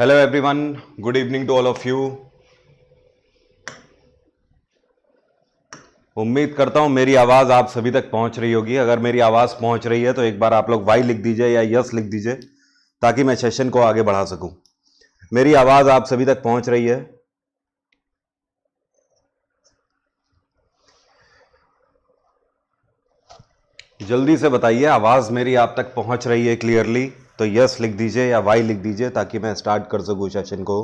Hello everyone good evening to all of you उम्मीद करता हूं मेरी आवाज़ आप सभी तक पहुंच रही होगी अगर मेरी आवाज़ पहुंच रही है तो एक बार आप लोग वाई लिख दीजिए या यस लिख दीजिए ताकि मैं सेशन को आगे बढ़ा सकूं मेरी आवाज़ आप सभी तक पहुंच रही है जल्दी से बताइए आवाज़ मेरी आप तक पहुंच रही है क्लियरली तो यस लिख दीजिए या वाई लिख दीजिए ताकि मैं स्टार्ट कर सकूँ सेशन को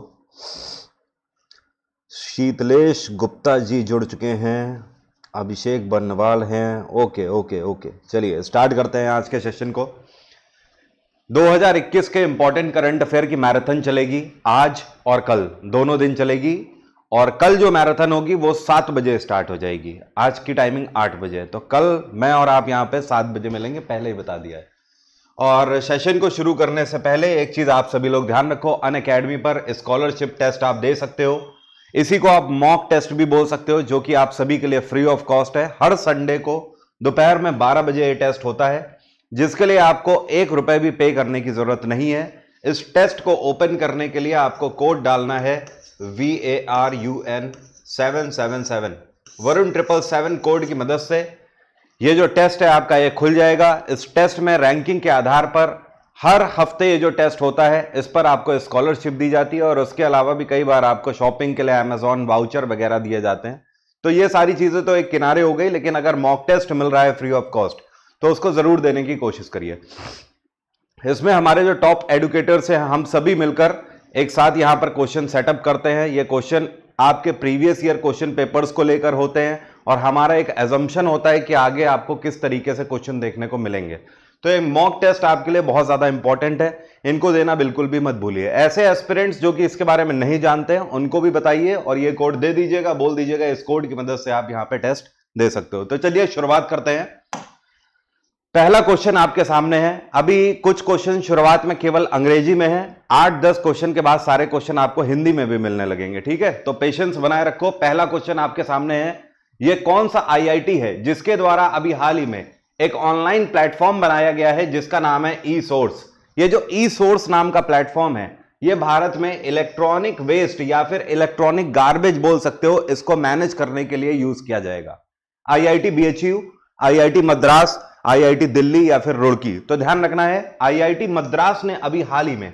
शीतलेश गुप्ता जी जुड़ चुके हैं अभिषेक बनवाल हैं ओके ओके ओके चलिए स्टार्ट करते हैं आज के सेशन को 2021 के इंपॉर्टेंट करंट अफेयर की मैराथन चलेगी आज और कल दोनों दिन चलेगी और कल जो मैराथन होगी वो सात बजे स्टार्ट हो जाएगी आज की टाइमिंग आठ बजे तो कल मैं और आप यहाँ पे सात बजे मिलेंगे पहले ही बता दिया है और सेशन को शुरू करने से पहले एक चीज़ आप सभी लोग ध्यान रखो अन अकेडमी पर स्कॉलरशिप टेस्ट आप दे सकते हो इसी को आप मॉक टेस्ट भी बोल सकते हो जो कि आप सभी के लिए फ्री ऑफ कॉस्ट है हर संडे को दोपहर में 12 बजे ये टेस्ट होता है जिसके लिए आपको एक रुपए भी पे करने की ज़रूरत नहीं है इस टेस्ट को ओपन करने के लिए आपको कोड डालना है V A R U N seven seven seven Varun triple seven code की मदद से ये जो टेस्ट है आपका ये खुल जाएगा इस टेस्ट में रैंकिंग के आधार पर हर हफ्ते ये जो टेस्ट होता है इस पर आपको स्कॉलरशिप दी जाती है और उसके अलावा भी कई बार आपको शॉपिंग के लिए अमेजोन वाउचर वगैरह दिए जाते हैं तो ये सारी चीज़ें तो एक किनारे हो गई लेकिन अगर मॉक टेस्ट मिल रहा है फ्री ऑफ कॉस्ट तो उसको ज़रूर देने की कोशिश करिए इसमें हमारे जो टॉप एडुकेटर्स हैं हम सभी मिलकर एक साथ यहाँ पर क्वेश्चन सेटअप करते हैं ये क्वेश्चन आपके प्रीवियस ईयर क्वेश्चन पेपर्स को लेकर होते हैं और हमारा एक एजम्पन होता है कि आगे आपको किस तरीके से क्वेश्चन देखने को मिलेंगे तो ये मॉक टेस्ट आपके लिए बहुत ज़्यादा इंपॉर्टेंट है इनको देना बिल्कुल भी मत भूलिए ऐसे एस्पिरेंट्स जो कि इसके बारे में नहीं जानते हैं उनको भी बताइए और ये कोड दे दीजिएगा बोल दीजिएगा इस कोड की मदद से आप यहां पे टेस्ट दे सकते हो तो चलिए शुरुआत करते हैं पहला क्वेश्चन आपके सामने है अभी कुछ क्वेश्चन शुरुआत में केवल अंग्रेजी में है आठ दस क्वेश्चन के बाद सारे क्वेश्चन आपको हिंदी में भी मिलने लगेंगे ठीक है तो पेशेंस बनाए रखो पहला क्वेश्चन आपके सामने है यह कौन सा आईआईटी है जिसके द्वारा अभी हाल ही में एक ऑनलाइन प्लेटफॉर्म बनाया गया है जिसका नाम है ई सोर्स ये जो ई सोर्स नाम का प्लेटफॉर्म है ये भारत में इलेक्ट्रॉनिक वेस्ट या फिर इलेक्ट्रॉनिक गार्बेज बोल सकते हो इसको मैनेज करने के लिए यूज किया जाएगा IIT BHU IIT Madras IIT Delhi या फिर रुड़की तो ध्यान रखना है आईआईटी मद्रास ने अभी हाल ही में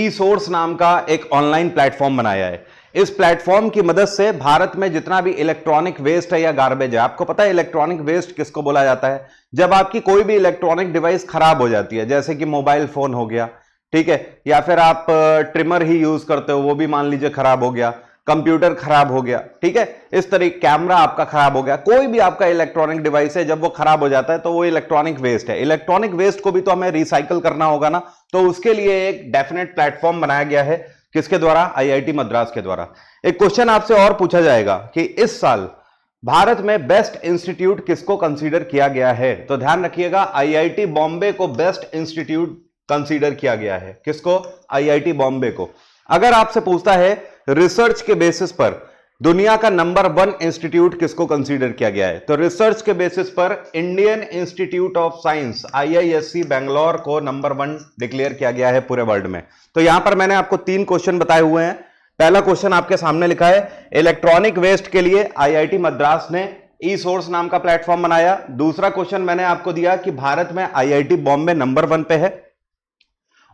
ई सोर्स नाम का एक ऑनलाइन प्लेटफॉर्म बनाया है इस प्लेटफॉर्म की मदद से भारत में जितना भी इलेक्ट्रॉनिक वेस्ट है या गार्बेज है आपको पता है इलेक्ट्रॉनिक वेस्ट किसको बोला जाता है जब आपकी कोई भी इलेक्ट्रॉनिक डिवाइस खराब हो जाती है जैसे कि मोबाइल फोन हो गया ठीक है या फिर आप ट्रिमर ही यूज करते हो वो भी मान लीजिए खराब हो गया कंप्यूटर खराब हो गया ठीक है इस तरीके कैमरा आपका खराब हो गया कोई भी आपका इलेक्ट्रॉनिक डिवाइस है जब वो खराब हो जाता है तो वो इलेक्ट्रॉनिक वेस्ट है इलेक्ट्रॉनिक वेस्ट को भी तो हमें रिसाइकल करना होगा ना तो उसके लिए एक डेफिनेट प्लेटफॉर्म बनाया गया है किसके द्वारा आईआईटी मद्रास के द्वारा एक क्वेश्चन आपसे और पूछा जाएगा कि इस साल भारत में बेस्ट इंस्टीट्यूट किसको कंसीडर किया गया है तो ध्यान रखिएगा आईआईटी बॉम्बे को बेस्ट इंस्टीट्यूट कंसीडर किया गया है किसको आईआईटी बॉम्बे को अगर आपसे पूछता है रिसर्च के बेसिस पर दुनिया का नंबर वन इंस्टीट्यूट किसको कंसीडर किया गया है तो रिसर्च के बेसिस पर Indian Institute of Science IISc Bangalore को नंबर वन डिक्लेयर किया गया है पूरे वर्ल्ड में तो यहां पर मैंने आपको तीन क्वेश्चन बताए हुए हैं पहला क्वेश्चन आपके सामने लिखा है इलेक्ट्रॉनिक वेस्ट के लिए आईआईटी मद्रास ने ई सोर्स नाम का प्लेटफॉर्म बनाया दूसरा क्वेश्चन मैंने आपको दिया कि भारत में आईआईटी बॉम्बे नंबर वन पे है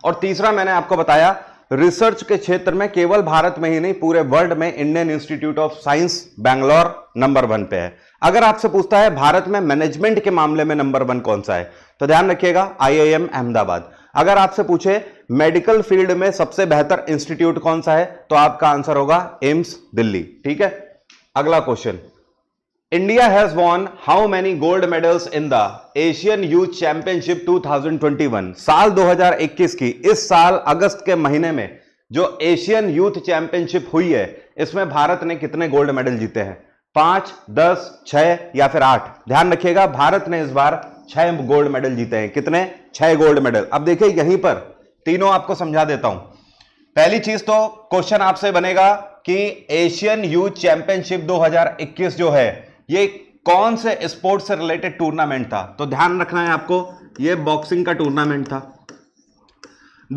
और तीसरा मैंने आपको बताया रिसर्च के क्षेत्र में केवल भारत में ही नहीं पूरे वर्ल्ड में Indian Institute of Science Bangalore number one पे है अगर आपसे पूछता है भारत में मैनेजमेंट के मामले में नंबर वन कौन सा है तो ध्यान रखिएगा आईआईएम अहमदाबाद अगर आपसे पूछे मेडिकल फील्ड में सबसे बेहतर इंस्टीट्यूट कौन सा है तो आपका आंसर होगा एम्स दिल्ली ठीक है अगला question India has won how many gold medals in the Asian Youth Championship 2021 साल 2021 की इस साल अगस्त के महीने में जो एशियन यूथ चैंपियनशिप हुई है इसमें भारत ने कितने गोल्ड मेडल जीते हैं पांच दस छह या फिर आठ ध्यान रखिएगा भारत ने इस बार छह गोल्ड मेडल जीते हैं कितने छह गोल्ड मेडल अब देखिए यहीं पर तीनों आपको समझा देता हूं पहली चीज तो क्वेश्चन आपसे बनेगा कि एशियन यूथ चैंपियनशिप 2021 जो है ये कौन से स्पोर्ट से रिलेटेड टूर्नामेंट था तो ध्यान रखना है आपको ये बॉक्सिंग का टूर्नामेंट था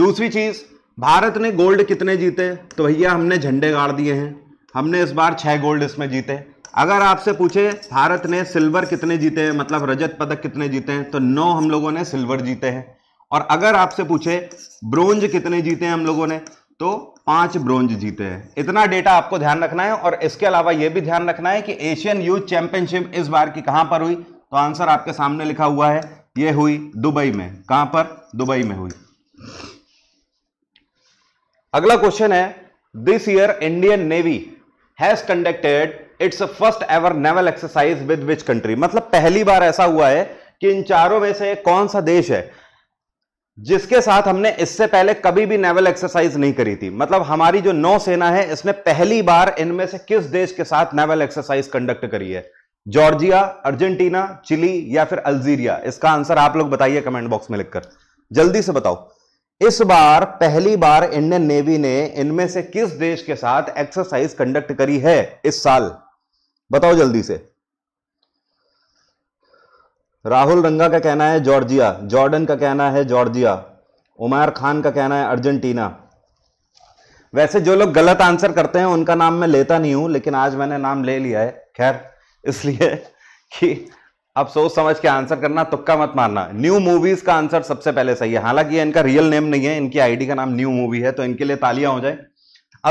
दूसरी चीज भारत ने गोल्ड कितने जीते तो भैया हमने झंडे गाड़ दिए हैं हमने इस बार छह गोल्ड इसमें जीते अगर आपसे पूछे भारत ने सिल्वर कितने जीते हैं मतलब रजत पदक कितने जीते हैं तो नौ हम लोगों ने सिल्वर जीते हैं और अगर आपसे पूछे ब्रोंज कितने जीते हैं हम लोगों ने तो पांच ब्रोंज जीते हैं इतना डेटा आपको ध्यान रखना है और इसके अलावा यह भी ध्यान रखना है कि एशियन यूथ चैंपियनशिप इस बार की कहां पर हुई तो आंसर आपके सामने लिखा हुआ है यह हुई दुबई में कहां पर दुबई में हुई अगला क्वेश्चन है this year Indian Navy has conducted its first ever naval exercise with which country मतलब पहली बार ऐसा हुआ है कि इन चारों में से कौन सा देश है जिसके साथ हमने इससे पहले कभी भी नेवल एक्सरसाइज नहीं करी थी मतलब हमारी जो नौसेना है इसने पहली बार इनमें से किस देश के साथ नेवल एक्सरसाइज कंडक्ट करी है जॉर्जिया अर्जेंटीना चिली या फिर अल्जीरिया इसका आंसर आप लोग बताइए कमेंट बॉक्स में लिखकर जल्दी से बताओ इस बार पहली बार इंडियन नेवी ने इनमें से किस देश के साथ एक्सरसाइज कंडक्ट करी है इस साल बताओ जल्दी से राहुल रंगा का कहना है जॉर्जिया जॉर्डन का कहना है जॉर्जिया उमर खान का कहना है अर्जेंटीना वैसे जो लोग गलत आंसर करते हैं उनका नाम मैं लेता नहीं हूं लेकिन आज मैंने नाम ले लिया है खैर इसलिए कि अब सोच समझ के आंसर करना तुक्का मत मारना न्यू मूवीज का आंसर सबसे पहले सही है हालांकि इनका रियल नेम नहीं है इनकी आईडी का नाम न्यू मूवी है तो इनके लिए तालियां हो जाए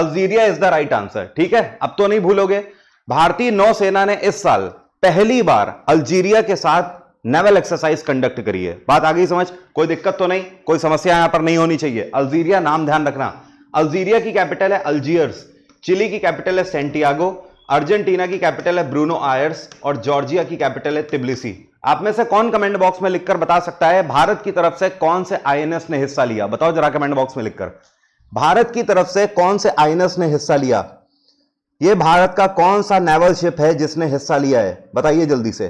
Algeria is the right answer ठीक है अब तो नहीं भूलोगे भारतीय नौसेना ने इस साल पहली बार अल्जीरिया के साथ नेवल एक्सरसाइज कंडक्ट करी है बात आ गई समझ कोई दिक्कत तो नहीं कोई समस्या यहां पर नहीं होनी चाहिए अल्जीरिया नाम ध्यान रखना अल्जीरिया की कैपिटल है अल्जियर्स चिली की कैपिटल है सेंटियागो अर्जेंटीना की कैपिटल है ब्रूनो आयर्स और जॉर्जिया की कैपिटल है तिबलिसी आप में से कौन कमेंट बॉक्स में लिखकर बता सकता है भारत की तरफ से कौन से आईएनएस ने हिस्सा लिया बताओ जरा कमेंट बॉक्स में लिखकर भारत की तरफ से कौन से आईएनएस ने हिस्सा लिया ये भारत का कौन सा नेवल शिप है जिसने हिस्सा लिया है बताइए जल्दी से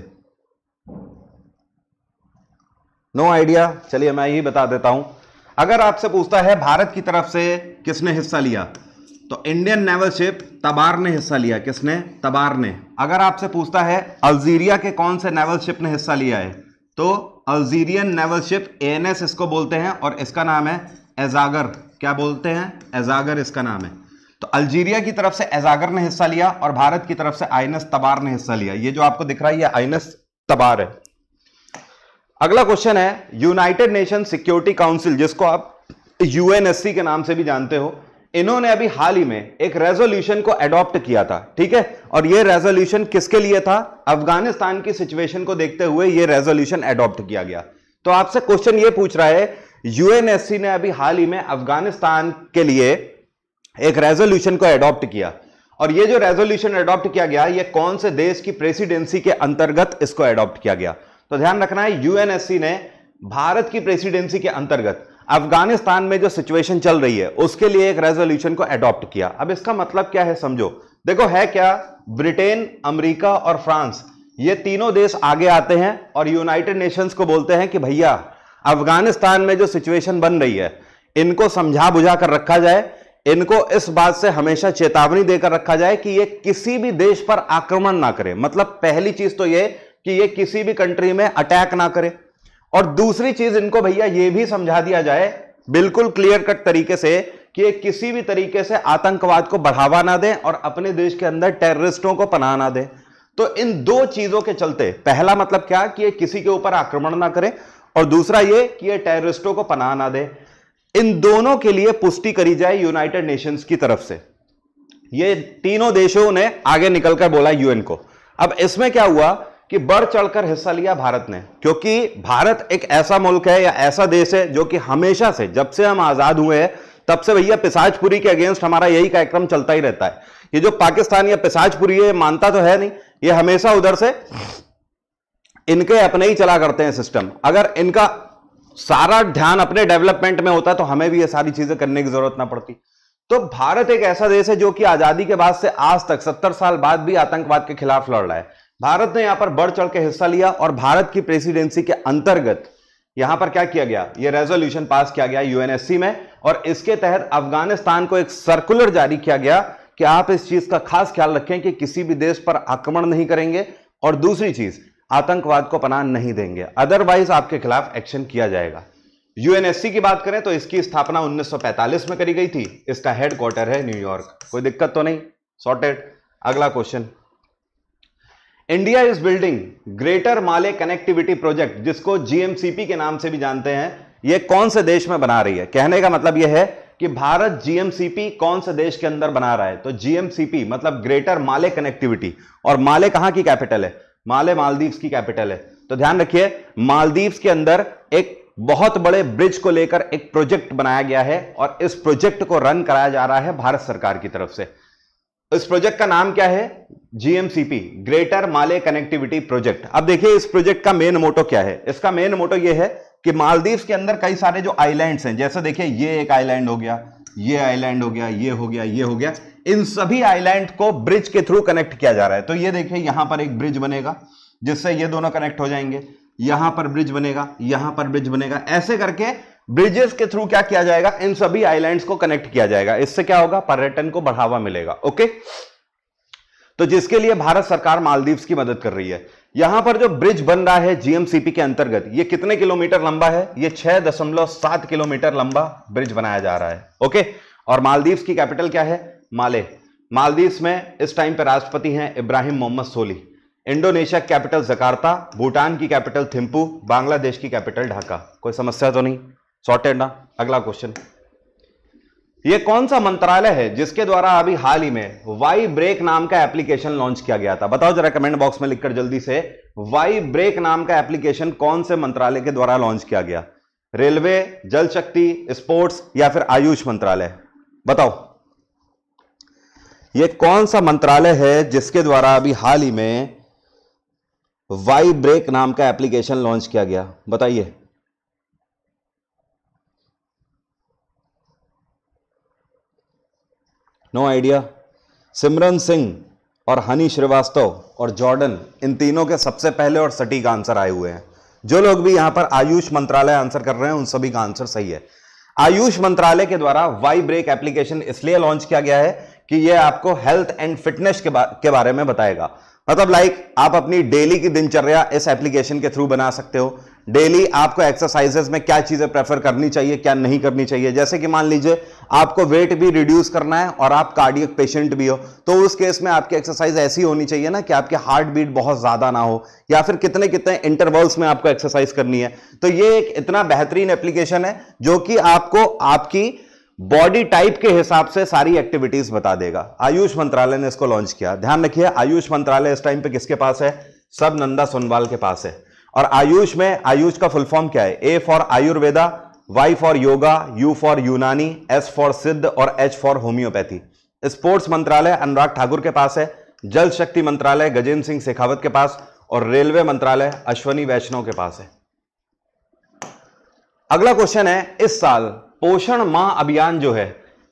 नो आइडिया चलिए मैं यही बता देता हूं अगर आपसे पूछता है भारत की तरफ से किसने हिस्सा लिया तो इंडियन नेवल शिप तबार ने हिस्सा लिया किसने तबार ने अगर आपसे पूछता है अल्जीरिया के कौन से नेवल शिप ने हिस्सा लिया है तो अल्जीरियन नेवल शिप एएनएस इसको बोलते हैं और इसका नाम है एजागर क्या बोलते हैं एजागर इसका नाम है तो अल्जीरिया की तरफ से एजागर ने हिस्सा लिया और भारत की तरफ से आइनस तबार ने हिस्सा लिया ये जो आपको दिख रहा है ये आइनस तबार है अगला क्वेश्चन है यूनाइटेड नेशन सिक्योरिटी काउंसिल जिसको आप यूएनएससी के नाम से भी जानते हो इन्होंने अभी हाल ही में एक रेजोल्यूशन को एडॉप्ट किया था ठीक है और यह रेजोल्यूशन किसके लिए था अफगानिस्तान की सिचुएशन को देखते हुए यह रेजोल्यूशन एडॉप्ट किया गया तो आपसे क्वेश्चन यह पूछ रहा है यूएनएससी ने अभी हाल ही में अफगानिस्तान के लिए एक रेजोल्यूशन को एडॉप्ट किया और ये जो रेजोल्यूशन एडॉप्ट किया गया ये कौन से देश की प्रेसिडेंसी के अंतर्गत इसको एडॉप्ट किया गया तो ध्यान रखना है यूएनएससी ने भारत की प्रेसिडेंसी के अंतर्गत अफगानिस्तान में जो सिचुएशन चल रही है उसके लिए एक रेजोल्यूशन को एडॉप्ट किया अब इसका मतलब क्या है समझो देखो है क्या ब्रिटेन अमेरिका और फ्रांस ये तीनों देश आगे आते हैं और यूनाइटेड नेशंस को बोलते हैं कि भैया अफगानिस्तान में जो सिचुएशन बन रही है इनको समझा बुझा कर रखा जाए इनको इस बात से हमेशा चेतावनी देकर रखा जाए कि ये किसी भी देश पर आक्रमण ना करें मतलब पहली चीज तो ये कि ये किसी भी कंट्री में अटैक ना करें और दूसरी चीज इनको भैया ये भी समझा दिया जाए बिल्कुल क्लियर कट तरीके से कि ये किसी भी तरीके से आतंकवाद को बढ़ावा ना दें और अपने देश के अंदर टेररिस्टों को पनाह ना दें तो इन दो चीजों के चलते पहला मतलब क्या कि ये किसी के ऊपर आक्रमण ना करें और दूसरा ये कि ये टेररिस्टों को पनाह ना दें इन दोनों के लिए पुष्टि करी जाए यूनाइटेड नेशंस की तरफ से ये तीनों देशों ने आगे निकलकर बोला यूएन को अब इसमें क्या हुआ कि बढ़ चढ़कर हिस्सा लिया भारत ने क्योंकि भारत एक ऐसा मुल्क है या ऐसा देश है जो कि हमेशा से जब से हम आजाद हुए हैं तब से भैया पिसाजपुरी के अगेंस्ट हमारा यही कार्यक्रम चलता ही रहता है ये जो पाकिस्तान या पिसाजपुरी है मानता तो है नहीं ये हमेशा उधर से इनके अपने ही चला करते हैं सिस्टम अगर इनका सारा ध्यान अपने डेवलपमेंट में होता तो हमें भी ये सारी चीजें करने की जरूरत ना पड़ती तो भारत एक ऐसा देश है जो कि आजादी के बाद से आज तक सत्तर साल बाद भी आतंकवाद के खिलाफ लड़ रहा है भारत ने यहां पर बढ़ चढ़ के हिस्सा लिया और भारत की प्रेसिडेंसी के अंतर्गत यहां पर क्या किया गया यह रेजोल्यूशन पास किया गया यूएनएससी में और इसके तहत अफगानिस्तान को एक सर्कुलर जारी किया गया कि आप इस चीज का खास ख्याल रखें कि किसी भी देश पर आक्रमण नहीं करेंगे और दूसरी चीज आतंकवाद को पनाह नहीं देंगे अदरवाइज आपके खिलाफ एक्शन किया जाएगा यूएनएससी की बात करें तो इसकी स्थापना 1945 में करी गई थी इसका हेडक्वार्टर है न्यूयॉर्क कोई दिक्कत तो नहीं सॉर्टेड अगला question India is building Greater Male connectivity project जिसको जीएमसीपी के नाम से भी जानते हैं यह कौन से देश में बना रही है कहने का मतलब यह है कि भारत जीएमसीपी कौन से देश के अंदर बना रहा है तो जीएमसीपी मतलब ग्रेटर माले कनेक्टिविटी और माले कहां की कैपिटल है माले मालदीव्स की कैपिटल है तो ध्यान रखिए मालदीव्स के अंदर एक बहुत बड़े ब्रिज को लेकर एक प्रोजेक्ट बनाया गया है और इस प्रोजेक्ट को रन कराया जा रहा है भारत सरकार की तरफ से इस प्रोजेक्ट का नाम क्या है GMCP Greater Male connectivity project अब देखिए इस प्रोजेक्ट का मेन मोटो क्या है इसका मेन मोटो यह है कि मालदीव्स के अंदर कई सारे जो आइलैंड्स हैं जैसे देखिए ये एक आइलैंड हो गया ये आइलैंड हो गया ये हो गया ये हो गया इन सभी आइलैंड को ब्रिज के थ्रू कनेक्ट किया जा रहा है तो ये देखिए यहां पर एक ब्रिज बनेगा जिससे ये दोनों कनेक्ट हो जाएंगे यहां पर ब्रिज बनेगा यहां पर ब्रिज बनेगा ऐसे करके ब्रिजेस के थ्रू क्या किया जाएगा इन सभी आइलैंड्स को कनेक्ट किया जाएगा इससे क्या होगा पर्यटन को बढ़ावा मिलेगा ओके तो जिसके लिए भारत सरकार मालदीव्स की मदद कर रही है यहां पर जो ब्रिज बन रहा है जीएमसीपी के अंतर्गत ये कितने किलोमीटर लंबा है ये 6.7 किलोमीटर लंबा ब्रिज बनाया जा रहा है ओके और मालदीव्स की कैपिटल क्या है माले मालदीव में इस टाइम पर राष्ट्रपति हैं Ibrahim Mohamed Solih Indonesia capital Jakarta Bhutan की कैपिटल थिम्पू बांग्लादेश की कैपिटल ढाका कोई समस्या तो नहीं सॉर्टेड ना अगला क्वेश्चन ये कौन सा मंत्रालय है जिसके द्वारा अभी हाल ही में वाई ब्रेक नाम का एप्लीकेशन लॉन्च किया गया था बताओ जरा कमेंट बॉक्स में लिखकर जल्दी से वाई ब्रेक नाम का एप्लीकेशन कौन से मंत्रालय के द्वारा लॉन्च किया गया रेलवे जल शक्ति स्पोर्ट्स या फिर आयुष मंत्रालय बताओ ये कौन सा मंत्रालय है जिसके द्वारा अभी हाल ही में वाई ब्रेक नाम का एप्लीकेशन लॉन्च किया गया बताइए नो आइडिया सिमरन सिंह और हनी श्रीवास्तव और जॉर्डन इन तीनों के सबसे पहले और सटीक आंसर आए हुए हैं जो लोग भी यहां पर आयुष मंत्रालय आंसर कर रहे हैं उन सभी का आंसर सही है आयुष मंत्रालय के द्वारा वाई ब्रेक एप्लीकेशन इसलिए लॉन्च किया गया है कि ये आपको हेल्थ एंड फिटनेस के, बा, के बारे में बताएगा मतलब लाइक आप अपनी डेली की दिनचर्या इस एप्लीकेशन के थ्रू बना सकते हो डेली आपको एक्सरसाइजेस में क्या चीज़ें प्रेफर करनी चाहिए क्या नहीं करनी चाहिए जैसे कि मान लीजिए आपको वेट भी रिड्यूस करना है और आप कार्डियक पेशेंट भी हो तो उस केस में आपकी एक्सरसाइज ऐसी होनी चाहिए ना कि आपकी हार्ट बीट बहुत ज़्यादा ना हो या फिर कितने कितने इंटरवल्स में आपको एक्सरसाइज करनी है तो ये एक इतना बेहतरीन एप्लीकेशन है जो कि आपको आपकी बॉडी टाइप के हिसाब से सारी एक्टिविटीज बता देगा आयुष मंत्रालय ने इसको लॉन्च किया ध्यान रखिए आयुष मंत्रालय इस टाइम पे किसके पास है सब नंदा सोनवाल के पास है और आयुष में आयुष का फुल फॉर्म क्या है A for Ayurveda Y for yoga U for Unani S for Siddha और एच फॉर होम्योपैथी स्पोर्ट्स मंत्रालय अनुराग ठाकुर के पास है जल शक्ति मंत्रालय गजेंद्र सिंह शेखावत के पास और रेलवे मंत्रालय अश्वनी वैष्णव के पास है अगला क्वेश्चन है इस साल पोषण माह अभियान जो है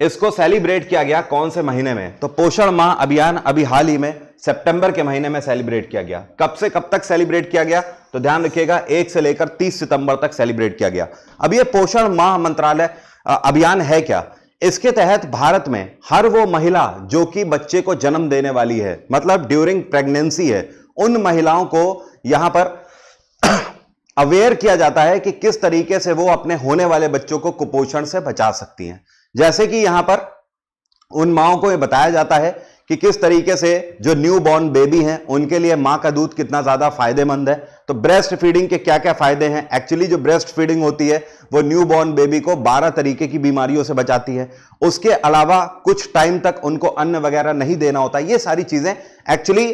इसको सेलिब्रेट किया गया कौन से महीने में तो पोषण माह अभियान अभी हाल ही में सितंबर के महीने में सेलिब्रेट किया गया कब से कब तक सेलिब्रेट किया गया तो ध्यान रखिएगा एक से लेकर तीस सितंबर तक सेलिब्रेट किया गया अब ये पोषण माह मंत्रालय अभियान है क्या इसके तहत भारत में हर वो महिला जो कि बच्चे को जन्म देने वाली है मतलब ड्यूरिंग प्रेगनेंसी है उन महिलाओं को यहां पर अवेयर किया जाता है कि किस तरीके से वो अपने होने वाले बच्चों को कुपोषण से बचा सकती हैं जैसे कि यहां पर उन माओ को यह बताया जाता है कि किस तरीके से जो न्यू बॉर्न बेबी हैं उनके लिए माँ का दूध कितना ज़्यादा फायदेमंद है तो ब्रेस्ट फीडिंग के क्या क्या फायदे हैं एक्चुअली जो ब्रेस्ट फीडिंग होती है वो न्यू बॉर्न बेबी को 12 तरीके की बीमारियों से बचाती है उसके अलावा कुछ टाइम तक उनको अन्न वगैरह नहीं देना होता ये सारी चीज़ें एक्चुअली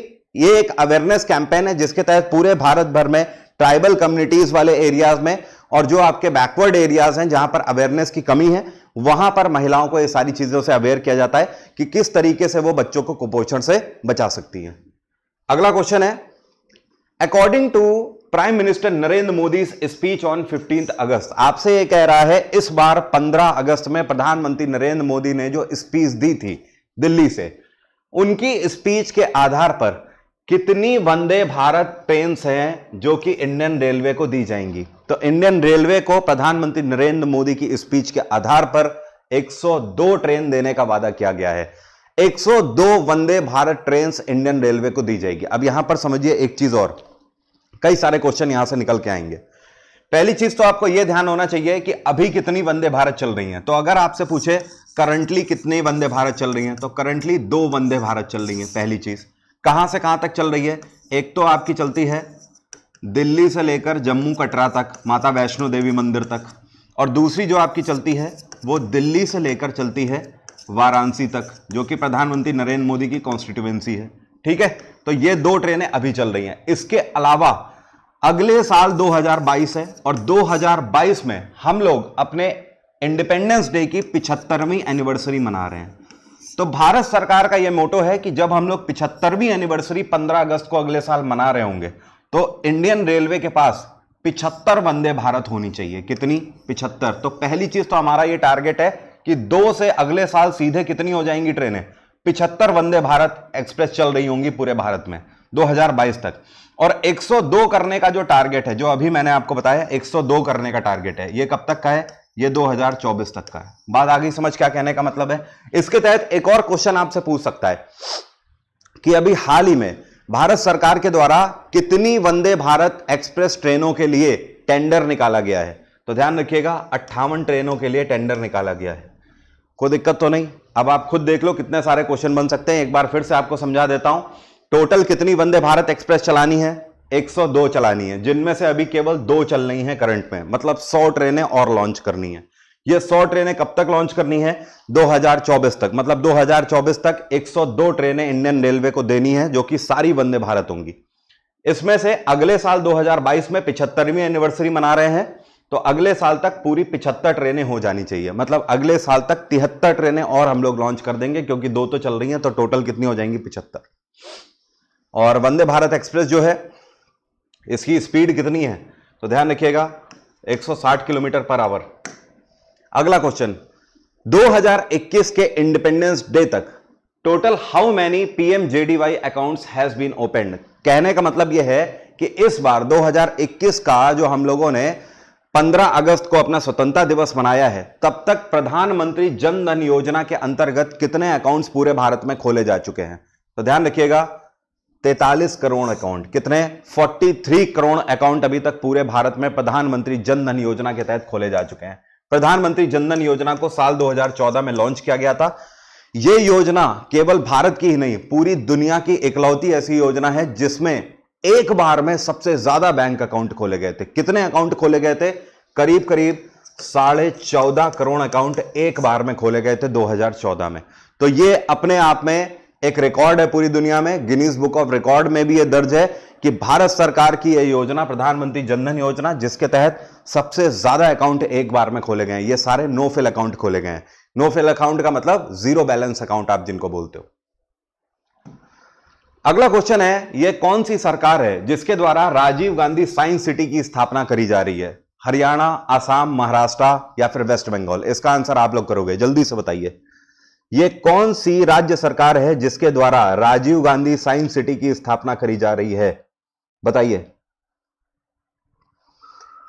ये एक अवेयरनेस कैंपेन है जिसके तहत पूरे भारत भर में ट्राइबल कम्युनिटीज वाले एरियाज में और जो आपके बैकवर्ड एरियाज हैं जहां पर अवेयरनेस की कमी है वहां पर महिलाओं को ये सारी चीजों से अवेयर किया जाता है कि किस तरीके से वो बच्चों को कुपोषण से बचा सकती हैं अगला क्वेश्चन है according to Prime Minister Narendra Modi speech on fifteenth August आपसे ये कह रहा है इस बार 15 अगस्त में प्रधानमंत्री नरेंद्र मोदी ने जो स्पीच दी थी दिल्ली से उनकी स्पीच के आधार पर कितनी वंदे भारत ट्रेन हैं जो कि इंडियन रेलवे को दी जाएंगी तो इंडियन रेलवे को प्रधानमंत्री नरेंद्र मोदी की स्पीच के आधार पर 102 ट्रेन देने का वादा किया गया है 102 Vande Bharat train Indian Railway को दी जाएगी अब यहां पर समझिए एक चीज और कई सारे क्वेश्चन यहां से निकल के आएंगे पहली चीज तो आपको यह ध्यान होना चाहिए कि अभी कितनी वंदे भारत चल रही है तो अगर आपसे पूछे करंटली कितनी वंदे भारत चल रही है तो करंटली दो वंदे भारत चल रही है पहली चीज कहाँ से कहाँ तक चल रही है एक तो आपकी चलती है दिल्ली से लेकर जम्मू कटरा तक माता वैष्णो देवी मंदिर तक और दूसरी जो आपकी चलती है वो दिल्ली से लेकर चलती है वाराणसी तक जो कि प्रधानमंत्री नरेंद्र मोदी की कॉन्स्टिट्यूएंसी है ठीक है तो ये दो ट्रेनें अभी चल रही हैं इसके अलावा अगले साल 2022 है और 2022 में हम लोग अपने इंडिपेंडेंस डे की पिछहत्तरवीं एनिवर्सरी मना रहे हैं तो भारत सरकार का यह मोटो है कि जब हम लोग पिछहत्तरवीं एनिवर्सरी 15 अगस्त को अगले साल मना रहे होंगे तो इंडियन रेलवे के पास पिछहत्तर वंदे भारत होनी चाहिए कितनी पिछहत्तर तो पहली चीज तो हमारा ये टारगेट है कि दो से अगले साल सीधे कितनी हो जाएंगी ट्रेनें पिछहत्तर वंदे भारत एक्सप्रेस चल रही होंगी पूरे भारत में 2022 तक और 102 करने का जो टारगेट है जो अभी मैंने आपको बताया 102 करने का टारगेट है ये कब तक का है ये 2024 तक का है बात आगे समझ क्या कहने का मतलब है इसके तहत एक और क्वेश्चन आपसे पूछ सकता है कि अभी हाल ही में भारत सरकार के द्वारा कितनी वंदे भारत एक्सप्रेस ट्रेनों के लिए टेंडर निकाला गया है तो ध्यान रखिएगा अट्ठावन ट्रेनों के लिए टेंडर निकाला गया है कोई दिक्कत तो नहीं अब आप खुद देख लो कितने सारे क्वेश्चन बन सकते हैं एक बार फिर से आपको समझा देता हूं टोटल कितनी वंदे भारत एक्सप्रेस चलानी है 102 चलानी है जिनमें से अभी केवल दो चल रही हैं करंट में मतलब 100 ट्रेनें और लॉन्च करनी है ये 100 ट्रेनें कब तक लॉन्च करनी है 2024 तक मतलब 2024 तक 102 ट्रेनें इंडियन रेलवे को देनी है जो कि सारी वंदे भारत होंगी इसमें से अगले साल 2022 में पिछहत्तरवीं एनिवर्सरी मना रहे हैं तो अगले साल तक पूरी पिछहत्तर ट्रेनें हो जानी चाहिए मतलब अगले साल तक तिहत्तर ट्रेनें और हम लोग लॉन्च कर देंगे क्योंकि दो तो चल रही हैं तो टोटल कितनी हो जाएंगी पिछहत्तर और वंदे भारत एक्सप्रेस जो है इसकी स्पीड कितनी है तो ध्यान रखिएगा 160 किलोमीटर पर आवर अगला क्वेश्चन 2021 के इंडिपेंडेंस डे तक total how many PMJDY accounts has been open कहने का मतलब यह है कि इस बार 2021 का जो हम लोगों ने 15 अगस्त को अपना स्वतंत्रता दिवस मनाया है तब तक प्रधानमंत्री जनधन योजना के अंतर्गत कितने अकाउंट्स पूरे भारत में खोले जा चुके हैं तो ध्यान रखिएगा तैतालीस करोड़ अकाउंट कितने 43 करोड़ अकाउंट अभी तक पूरे भारत में प्रधानमंत्री जनधन योजना के तहत खोले जा चुके हैं प्रधानमंत्री जनधन योजना को साल 2014 में लॉन्च किया गया था यह योजना केवल भारत की ही नहीं पूरी दुनिया की इकलौती ऐसी योजना है जिसमें एक बार में सबसे ज्यादा बैंक अकाउंट खोले गए थे कितने अकाउंट खोले गए थे करीब करीब साढ़े चौदह करोड़ अकाउंट एक बार में खोले गए थे 2014 में तो ये अपने आप में एक रिकॉर्ड है पूरी दुनिया में गिनीज बुक ऑफ रिकॉर्ड में भी यह दर्ज है कि भारत सरकार की यह योजना प्रधानमंत्री जनधन योजना जिसके तहत सबसे ज्यादा अकाउंट एक बार में खोले गए ये सारे नो फेल अकाउंट खोले गए नो फेल अकाउंट का मतलब जीरो बैलेंस अकाउंट आप जिनको बोलते हो अगला क्वेश्चन है यह कौन सी सरकार है जिसके द्वारा राजीव गांधी साइंस सिटी की स्थापना करी जा रही है हरियाणा आसाम महाराष्ट्र या फिर वेस्ट बंगाल इसका आंसर आप लोग करोगे जल्दी से बताइए यह कौन सी राज्य सरकार है जिसके द्वारा राजीव गांधी साइंस सिटी की स्थापना करी जा रही है बताइए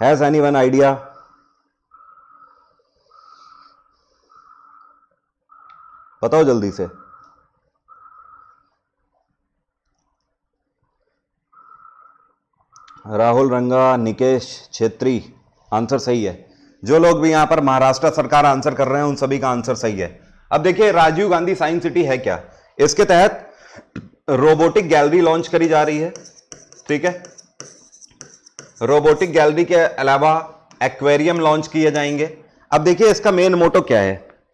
हैज एनी वन आइडिया बताओ जल्दी से राहुल रंगा निकेश छेत्री आंसर सही है जो लोग भी यहां पर महाराष्ट्र सरकार आंसर कर रहे हैं उन सभी का आंसर सही है अब देखिए राजीव गांधी साइंस सिटी है क्या इसके तहत रोबोटिक गैलरी लॉन्च करी जा रही है ठीक है रोबोटिक गैलरी के अलावा एक्वेरियम लॉन्च किए जाएंगे अब देखिए इसका मेन मोटो क्या है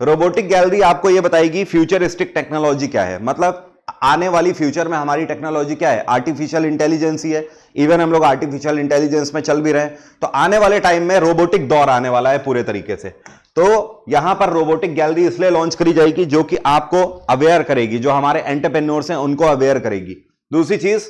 रोबोटिक गैलरी आपको यह बताएगी फ्यूचरिस्टिक टेक्नोलॉजी क्या है मतलब आने वाली फ्यूचर में हमारी टेक्नोलॉजी क्या है आर्टिफिशियल इंटेलिजेंस ही है इवन हम लोग आर्टिफिशियल इंटेलिजेंस में चल भी रहे हैं तो आने वाले टाइम में रोबोटिक दौर आने वाला है पूरे तरीके से तो यहां पर रोबोटिक गैलरी इसलिए लॉन्च करी जाएगी जो कि आपको अवेयर करेगी जो हमारे एंटरप्रेन्योर्स हैं उनको अवेयर करेगी दूसरी चीज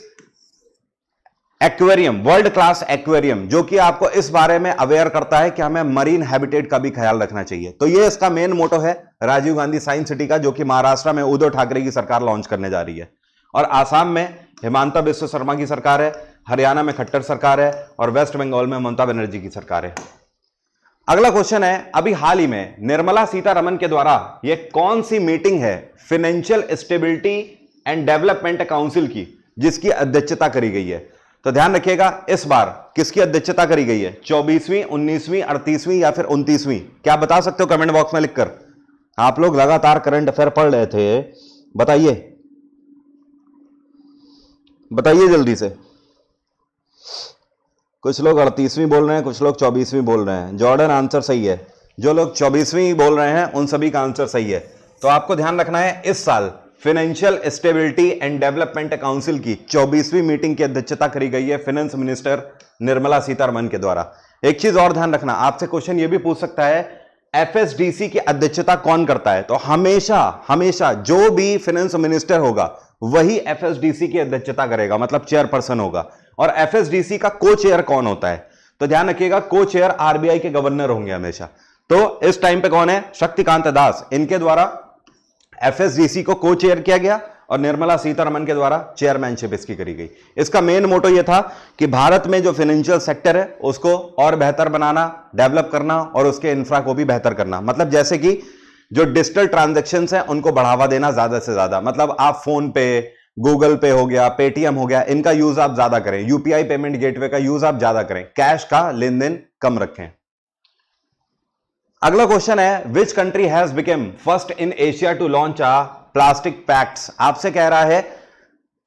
एक्वेरियम वर्ल्ड क्लास एक्वेरियम जो कि आपको इस बारे में अवेयर करता है कि हमें मरीन हैबिटेट का भी ख्याल रखना चाहिए तो ये इसका मेन मोटो है राजीव गांधी साइंस सिटी का जो कि महाराष्ट्र में उद्धव ठाकरे की सरकार लॉन्च करने जा रही है और आसाम में हिमांता बिश्व शर्मा की सरकार है हरियाणा में खट्टर सरकार है और वेस्ट बंगाल में ममता बनर्जी की सरकार है अगला क्वेश्चन है अभी हाल ही में निर्मला सीतारमन के द्वारा यह कौन सी मीटिंग है financial stability and development council की जिसकी अध्यक्षता करी गई है तो ध्यान रखिएगा इस बार किसकी अध्यक्षता करी गई है चौबीसवीं उन्नीसवीं अड़तीसवीं या फिर उन्तीसवीं क्या बता सकते हो कमेंट बॉक्स में लिखकर आप लोग लगातार करंट अफेयर पढ़ रहे थे बताइए बताइए जल्दी से कुछ लोग अड़तीसवीं बोल रहे हैं कुछ लोग चौबीसवीं बोल रहे हैं जॉर्डन आंसर सही है जो लोग चौबीसवीं बोल रहे हैं उन सभी का आंसर सही है तो आपको ध्यान रखना है इस साल financial stability and development council की चौबीसवीं मीटिंग की अध्यक्षता करी गई है फाइनेंस मिनिस्टर निर्मला सीतारमन के द्वारा एक चीज और ध्यान रखना आपसे क्वेश्चन ये भी पूछ सकता है एफएसडीसी की अध्यक्षता कौन करता है तो हमेशा हमेशा जो भी फाइनेंस मिनिस्टर होगा वही एफएसडीसी की अध्यक्षता करेगा मतलब चेयरपर्सन होगा और एफएसडीसी का को चेयर कौन होता है तो ध्यान रखिएगा को चेयर आरबीआई के गवर्नर होंगे हमेशा तो इस टाइम पे कौन है शक्तिकांत दास इनके द्वारा एफएसडीसी को को चेयर किया गया और निर्मला सीतारमन के द्वारा चेयरमैनशिप इसकी करी गई इसका मेन मोटो यह था कि भारत में जो फाइनेंशियल सेक्टर है उसको और बेहतर बनाना डेवलप करना और उसके इंफ्रा को भी बेहतर करना मतलब जैसे कि जो डिजिटल ट्रांजेक्शन है उनको बढ़ावा देना ज्यादा से ज्यादा मतलब आप फोन पे गूगल पे हो गया पेटीएम हो गया इनका यूज आप ज्यादा करें यूपीआई पेमेंट गेटवे का यूज आप ज्यादा करें कैश का लेन देन कम रखें अगला क्वेश्चन है which country has become first in Asia to launch a plastic pact आपसे कह रहा है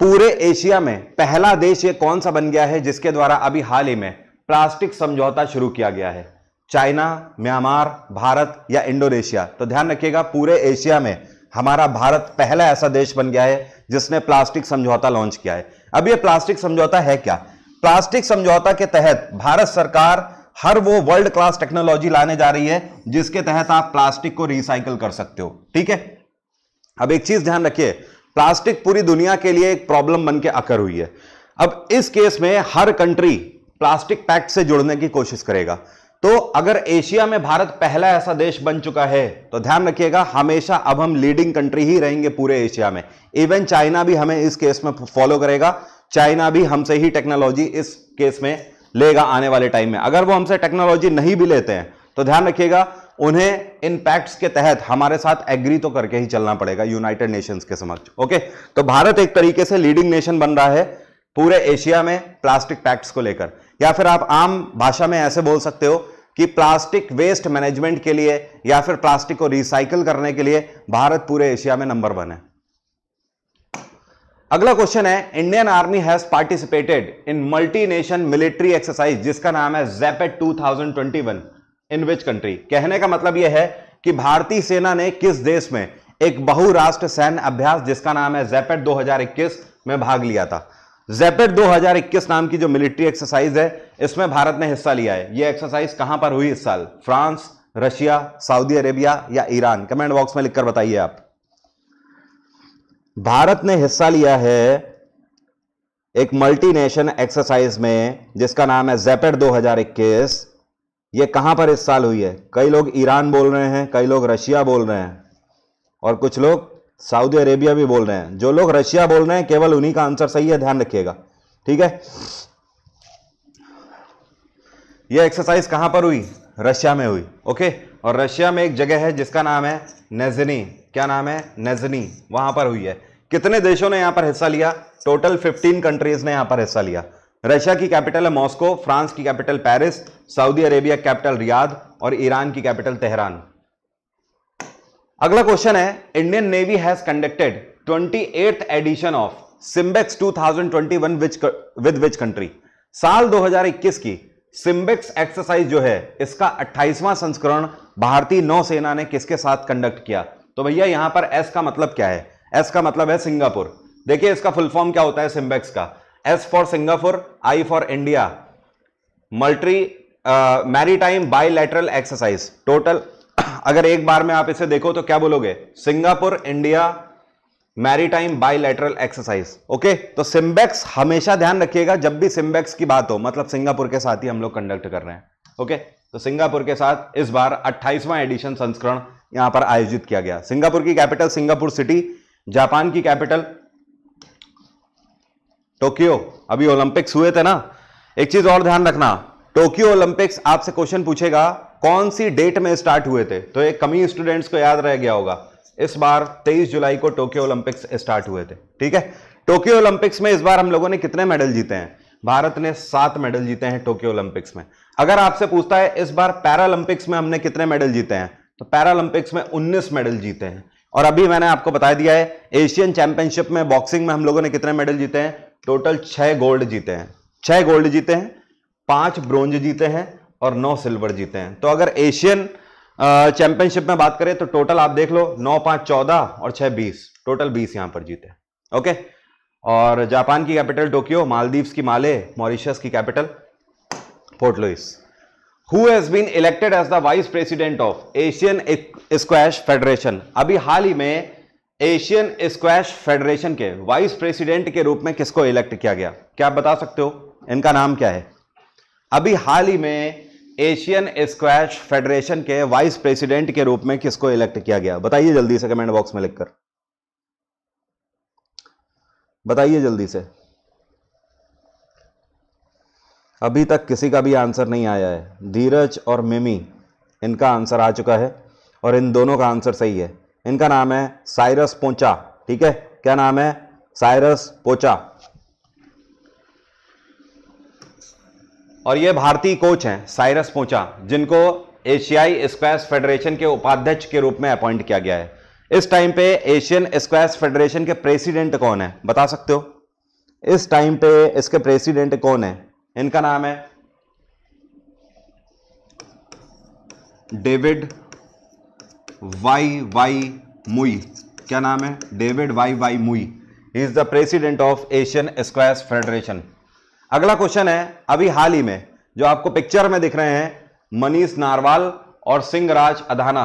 पूरे एशिया में पहला देश ये कौन सा बन गया है जिसके द्वारा अभी हाल ही में प्लास्टिक समझौता शुरू किया गया है चाइना म्यांमार भारत या इंडोनेशिया तो ध्यान रखिएगा पूरे एशिया में हमारा भारत पहला ऐसा देश बन गया है जिसने प्लास्टिक समझौता लॉन्च किया है अब ये प्लास्टिक समझौता है क्या प्लास्टिक समझौता के तहत भारत सरकार हर वो वर्ल्ड क्लास टेक्नोलॉजी लाने जा रही है जिसके तहत आप प्लास्टिक को रिसाइकल कर सकते हो ठीक है अब एक चीज ध्यान रखिए प्लास्टिक पूरी दुनिया के लिए एक प्रॉब्लम बन के आकर हुई है अब इस केस में हर कंट्री प्लास्टिक पैक्ट से जुड़ने की कोशिश करेगा तो अगर एशिया में भारत पहला ऐसा देश बन चुका है तो ध्यान रखिएगा हमेशा अब हम लीडिंग कंट्री ही रहेंगे पूरे एशिया में इवन चाइना भी हमें इस केस में फॉलो करेगा चाइना भी हमसे ही टेक्नोलॉजी इस केस में लेगा आने वाले टाइम में अगर वो हमसे टेक्नोलॉजी नहीं भी लेते हैं तो ध्यान रखिएगा उन्हें इन पैक्ट्स के तहत हमारे साथ एग्री तो करके ही चलना पड़ेगा यूनाइटेड नेशंस के समक्ष ओके तो भारत एक तरीके से लीडिंग नेशन बन रहा है पूरे एशिया में प्लास्टिक पैक्ट्स को लेकर या फिर आप आम भाषा में ऐसे बोल सकते हो कि प्लास्टिक वेस्ट मैनेजमेंट के लिए या फिर प्लास्टिक को रिसाइकल करने के लिए भारत पूरे एशिया में नंबर वन है अगला क्वेश्चन है Indian Army has participated in multi nation military exercise जिसका नाम है जेपेट 2021 इन विच कंट्री कहने का मतलब यह है कि भारतीय सेना ने किस देश में एक बहुराष्ट्र सैन्य अभ्यास जिसका नाम है जेपेट 2021 में भाग लिया था जेपेड 2021 नाम की जो मिलिट्री एक्सरसाइज है इसमें भारत ने हिस्सा लिया है यह एक्सरसाइज कहां पर हुई इस साल फ्रांस रशिया सऊदी अरेबिया या ईरान कमेंट बॉक्स में लिखकर बताइए आप भारत ने हिस्सा लिया है एक मल्टीनेशन एक्सरसाइज में जिसका नाम है जेपेड 2021 ये कहां पर इस साल हुई है कई लोग ईरान बोल रहे हैं कई लोग रशिया बोल रहे हैं और कुछ लोग सऊदी अरेबिया भी बोल रहे हैं जो लोग रशिया बोल रहे हैं केवल उन्हीं का आंसर सही है ध्यान रखिएगा ठीक है यह एक्सरसाइज कहां पर हुई रशिया में हुई ओके और रशिया में एक जगह है जिसका नाम है नेजनी क्या नाम है नेजनी वहां पर हुई है कितने देशों ने यहां पर हिस्सा लिया टोटल 15 कंट्रीज ने यहां पर हिस्सा लिया रशिया की कैपिटल है मॉस्को फ्रांस की capital Paris Saudi Arabia capital Riyadh और ईरान की कैपिटल तेहरान अगला क्वेश्चन है Indian Navy has conducted twenty edition of SIMBEX 2021 which with which country साल 2021 की सिम्बेक्स एक्सरसाइज जो है इसका 28वां संस्करण भारतीय नौसेना ने किसके साथ कंडक्ट किया तो भैया यहां पर एस का मतलब क्या है एस का मतलब है सिंगापुर देखिए इसका फुल फॉर्म क्या होता है सिम्बेक्स का S for Singapore I for India multi maritime bilateral exercise total अगर एक बार में आप इसे देखो तो क्या बोलोगे Singapore India maritime bilateral exercise okay तो सिम्बेक्स हमेशा ध्यान रखिएगा जब भी सिम्बेक्स की बात हो मतलब सिंगापुर के साथ ही हम लोग कंडक्ट कर रहे हैं ओके तो सिंगापुर के साथ इस बार 28वां एडिशन संस्करण यहां पर आयोजित किया गया सिंगापुर की कैपिटल सिंगापुर सिटी जापान की कैपिटल टोक्यो अभी ओलंपिक्स हुए थे ना एक चीज और ध्यान रखना टोक्यो ओलंपिक्स आपसे क्वेश्चन पूछेगा कौन सी डेट में स्टार्ट हुए थे तो एक कमी स्टूडेंट्स को याद रह गया होगा इस बार 23 जुलाई को टोक्यो ओलंपिक्स स्टार्ट हुए थे ठीक है टोक्यो ओलंपिक्स में इस बार हम लोगों ने कितने मेडल जीते हैं भारत ने सात मेडल जीते हैं टोक्यो ओलंपिक्स में अगर आपसे पूछता है इस बार पैरालंपिक्स में हमने कितने मेडल जीते हैं तो पैरालंपिक्स में उन्नीस मेडल जीते हैं और अभी मैंने आपको बता दिया है एशियन चैंपियनशिप में बॉक्सिंग में हम लोगों ने कितने मेडल जीते हैं टोटल छह गोल्ड जीते हैं छह गोल्ड जीते हैं पांच ब्रोंज जीते हैं और नौ सिल्वर जीते हैं तो अगर एशियन चैंपियनशिप में बात करें तो टोटल आप देख लो नौ पांच चौदह और छह बीस टोटल बीस यहां पर जीते हैं ओके और जापान की कैपिटल टोक्यो मालदीव्स की माले मॉरिशस की capital Port Louis who has been elected as the vice president of Asian Squash Federation अभी हाल ही में एशियन स्क्वैश फेडरेशन के वाइस प्रेसिडेंट के रूप में किसको इलेक्ट किया गया क्या आप बता सकते हो इनका नाम क्या है अभी हाल ही में एशियन स्क्वैश फेडरेशन के वाइस प्रेसिडेंट के रूप में किसको इलेक्ट किया गया बताइए जल्दी से कमेंट बॉक्स में लिखकर बताइए जल्दी से अभी तक किसी का भी आंसर नहीं आया है धीरज और मिमी इनका आंसर आ चुका है और इन दोनों का आंसर सही है इनका नाम है साइरस पोचा ठीक है क्या नाम है साइरस पोचा और ये भारतीय कोच हैं साइरस पोचा जिनको एशियाई स्क्वैश फेडरेशन के उपाध्यक्ष के रूप में अपॉइंट किया गया है इस टाइम पे एशियन स्क्वैश फेडरेशन के प्रेसिडेंट कौन है बता सकते हो इस टाइम पे इसके प्रेसिडेंट कौन है इनका नाम है डेविड वाई वाई मुई क्या नाम है David Y Y Mui is the president of Asian Squash Federation अगला क्वेश्चन है अभी हाल ही में जो आपको पिक्चर में दिख रहे हैं मनीष नारवाल और Singhraj Adhana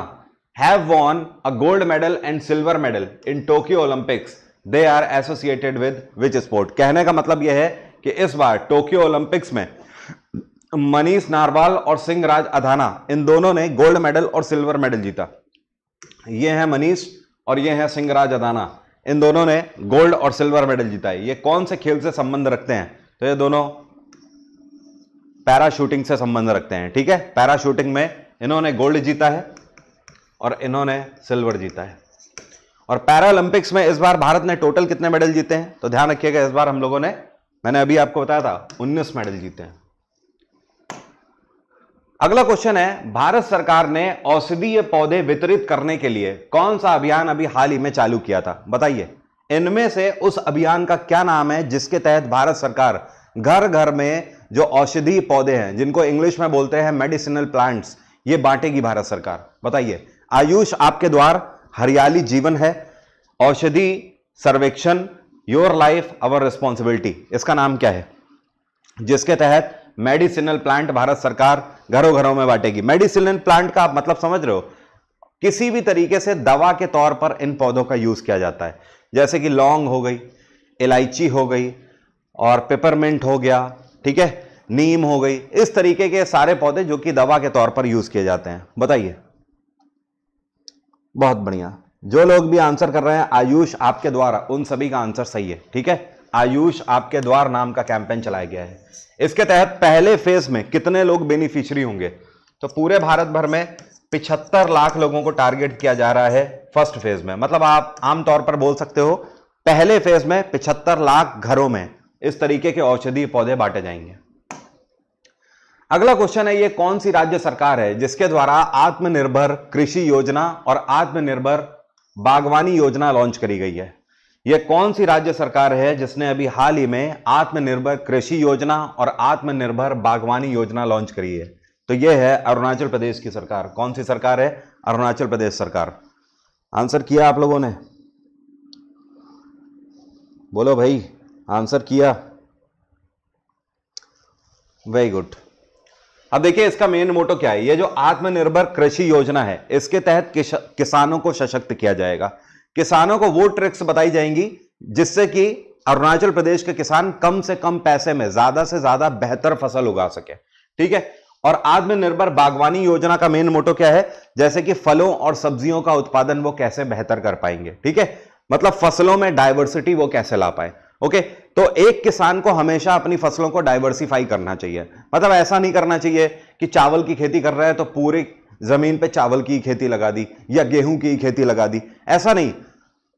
have won a gold medal and silver medal in Tokyo Olympics they are associated with which sport कहने का मतलब यह है कि इस बार टोक्यो ओलंपिक्स में मनीष नारवाल और सिंहराज अधाना इन दोनों ने गोल्ड मेडल और सिल्वर मेडल जीता ये है मनीष और ये है सिंहराज अधाना इन दोनों ने गोल्ड और सिल्वर मेडल जीता है ये कौन से खेल से संबंध रखते हैं तो ये दोनों पैराशूटिंग से संबंध रखते हैं ठीक है पैराशूटिंग में इन्होंने गोल्ड जीता है और इन्होंने सिल्वर जीता है और पैरालंपिक्स में इस बार भारत ने टोटल कितने मेडल जीते हैं तो ध्यान रखिएगा इस बार हम लोगों ने मैंने अभी आपको बताया था 19 मेडल जीते हैं अगला क्वेश्चन है भारत सरकार ने औषधीय पौधे वितरित करने के लिए कौन सा अभियान अभी हाल ही में चालू किया था बताइए इनमें से उस अभियान का क्या नाम है जिसके तहत भारत सरकार घर घर में जो औषधि पौधे हैं जिनको इंग्लिश में बोलते हैं मेडिसिनल प्लांट्स ये बांटेगी भारत सरकार बताइए आयुष आपके द्वार हरियाली जीवन है औषधि सर्वेक्षण योर लाइफ अवर रिस्पॉन्सिबिलिटी इसका नाम क्या है जिसके तहत मेडिसिनल प्लांट भारत सरकार घरों घरों में बांटेगी मेडिसिनल प्लांट का आप मतलब समझ रहे हो किसी भी तरीके से दवा के तौर पर इन पौधों का यूज किया जाता है जैसे कि लौंग हो गई इलायची हो गई और पेपरमेंट हो गया ठीक है नीम हो गई इस तरीके के सारे पौधे जो कि दवा के तौर पर यूज किए जाते हैं बताइए बहुत बढ़िया जो लोग भी आंसर कर रहे हैं आयुष आपके द्वारा उन सभी का आंसर सही है ठीक है आयुष आपके द्वार नाम का कैंपेन चलाया गया है इसके तहत पहले फेज में कितने लोग बेनिफिशियरी होंगे तो पूरे भारत भर में पिछहत्तर लाख लोगों को टारगेट किया जा रहा है फर्स्ट फेज में मतलब आप आमतौर पर बोल सकते हो पहले फेज में पिछहत्तर लाख घरों में इस तरीके के औषधीय पौधे बांटे जाएंगे अगला क्वेश्चन है ये कौन सी राज्य सरकार है जिसके द्वारा आत्मनिर्भर कृषि योजना और आत्मनिर्भर बागवानी योजना लॉन्च करी गई है यह कौन सी राज्य सरकार है जिसने अभी हाल ही में आत्मनिर्भर कृषि योजना और आत्मनिर्भर बागवानी योजना लॉन्च करी है तो यह है अरुणाचल प्रदेश की सरकार कौन सी सरकार है अरुणाचल प्रदेश सरकार आंसर किया आप लोगों ने बोलो भाई आंसर किया वेरी गुड अब देखिए इसका मेन मोटो क्या है ये जो आत्मनिर्भर कृषि योजना है इसके तहत किश, किसानों को सशक्त किया जाएगा किसानों को वो ट्रिक्स बताई जाएंगी जिससे कि अरुणाचल प्रदेश के किसान कम से कम पैसे में ज्यादा से ज्यादा बेहतर फसल उगा सके ठीक है और आत्मनिर्भर बागवानी योजना का मेन मोटो क्या है जैसे कि फलों और सब्जियों का उत्पादन वो कैसे बेहतर कर पाएंगे ठीक है मतलब फसलों में डायवर्सिटी वो कैसे ला पाए ओके तो एक किसान को हमेशा अपनी फसलों को डाइवर्सिफाई करना चाहिए मतलब ऐसा नहीं करना चाहिए कि चावल की खेती कर रहे हैं तो पूरे जमीन पे चावल की खेती लगा दी या गेहूं की खेती लगा दी ऐसा नहीं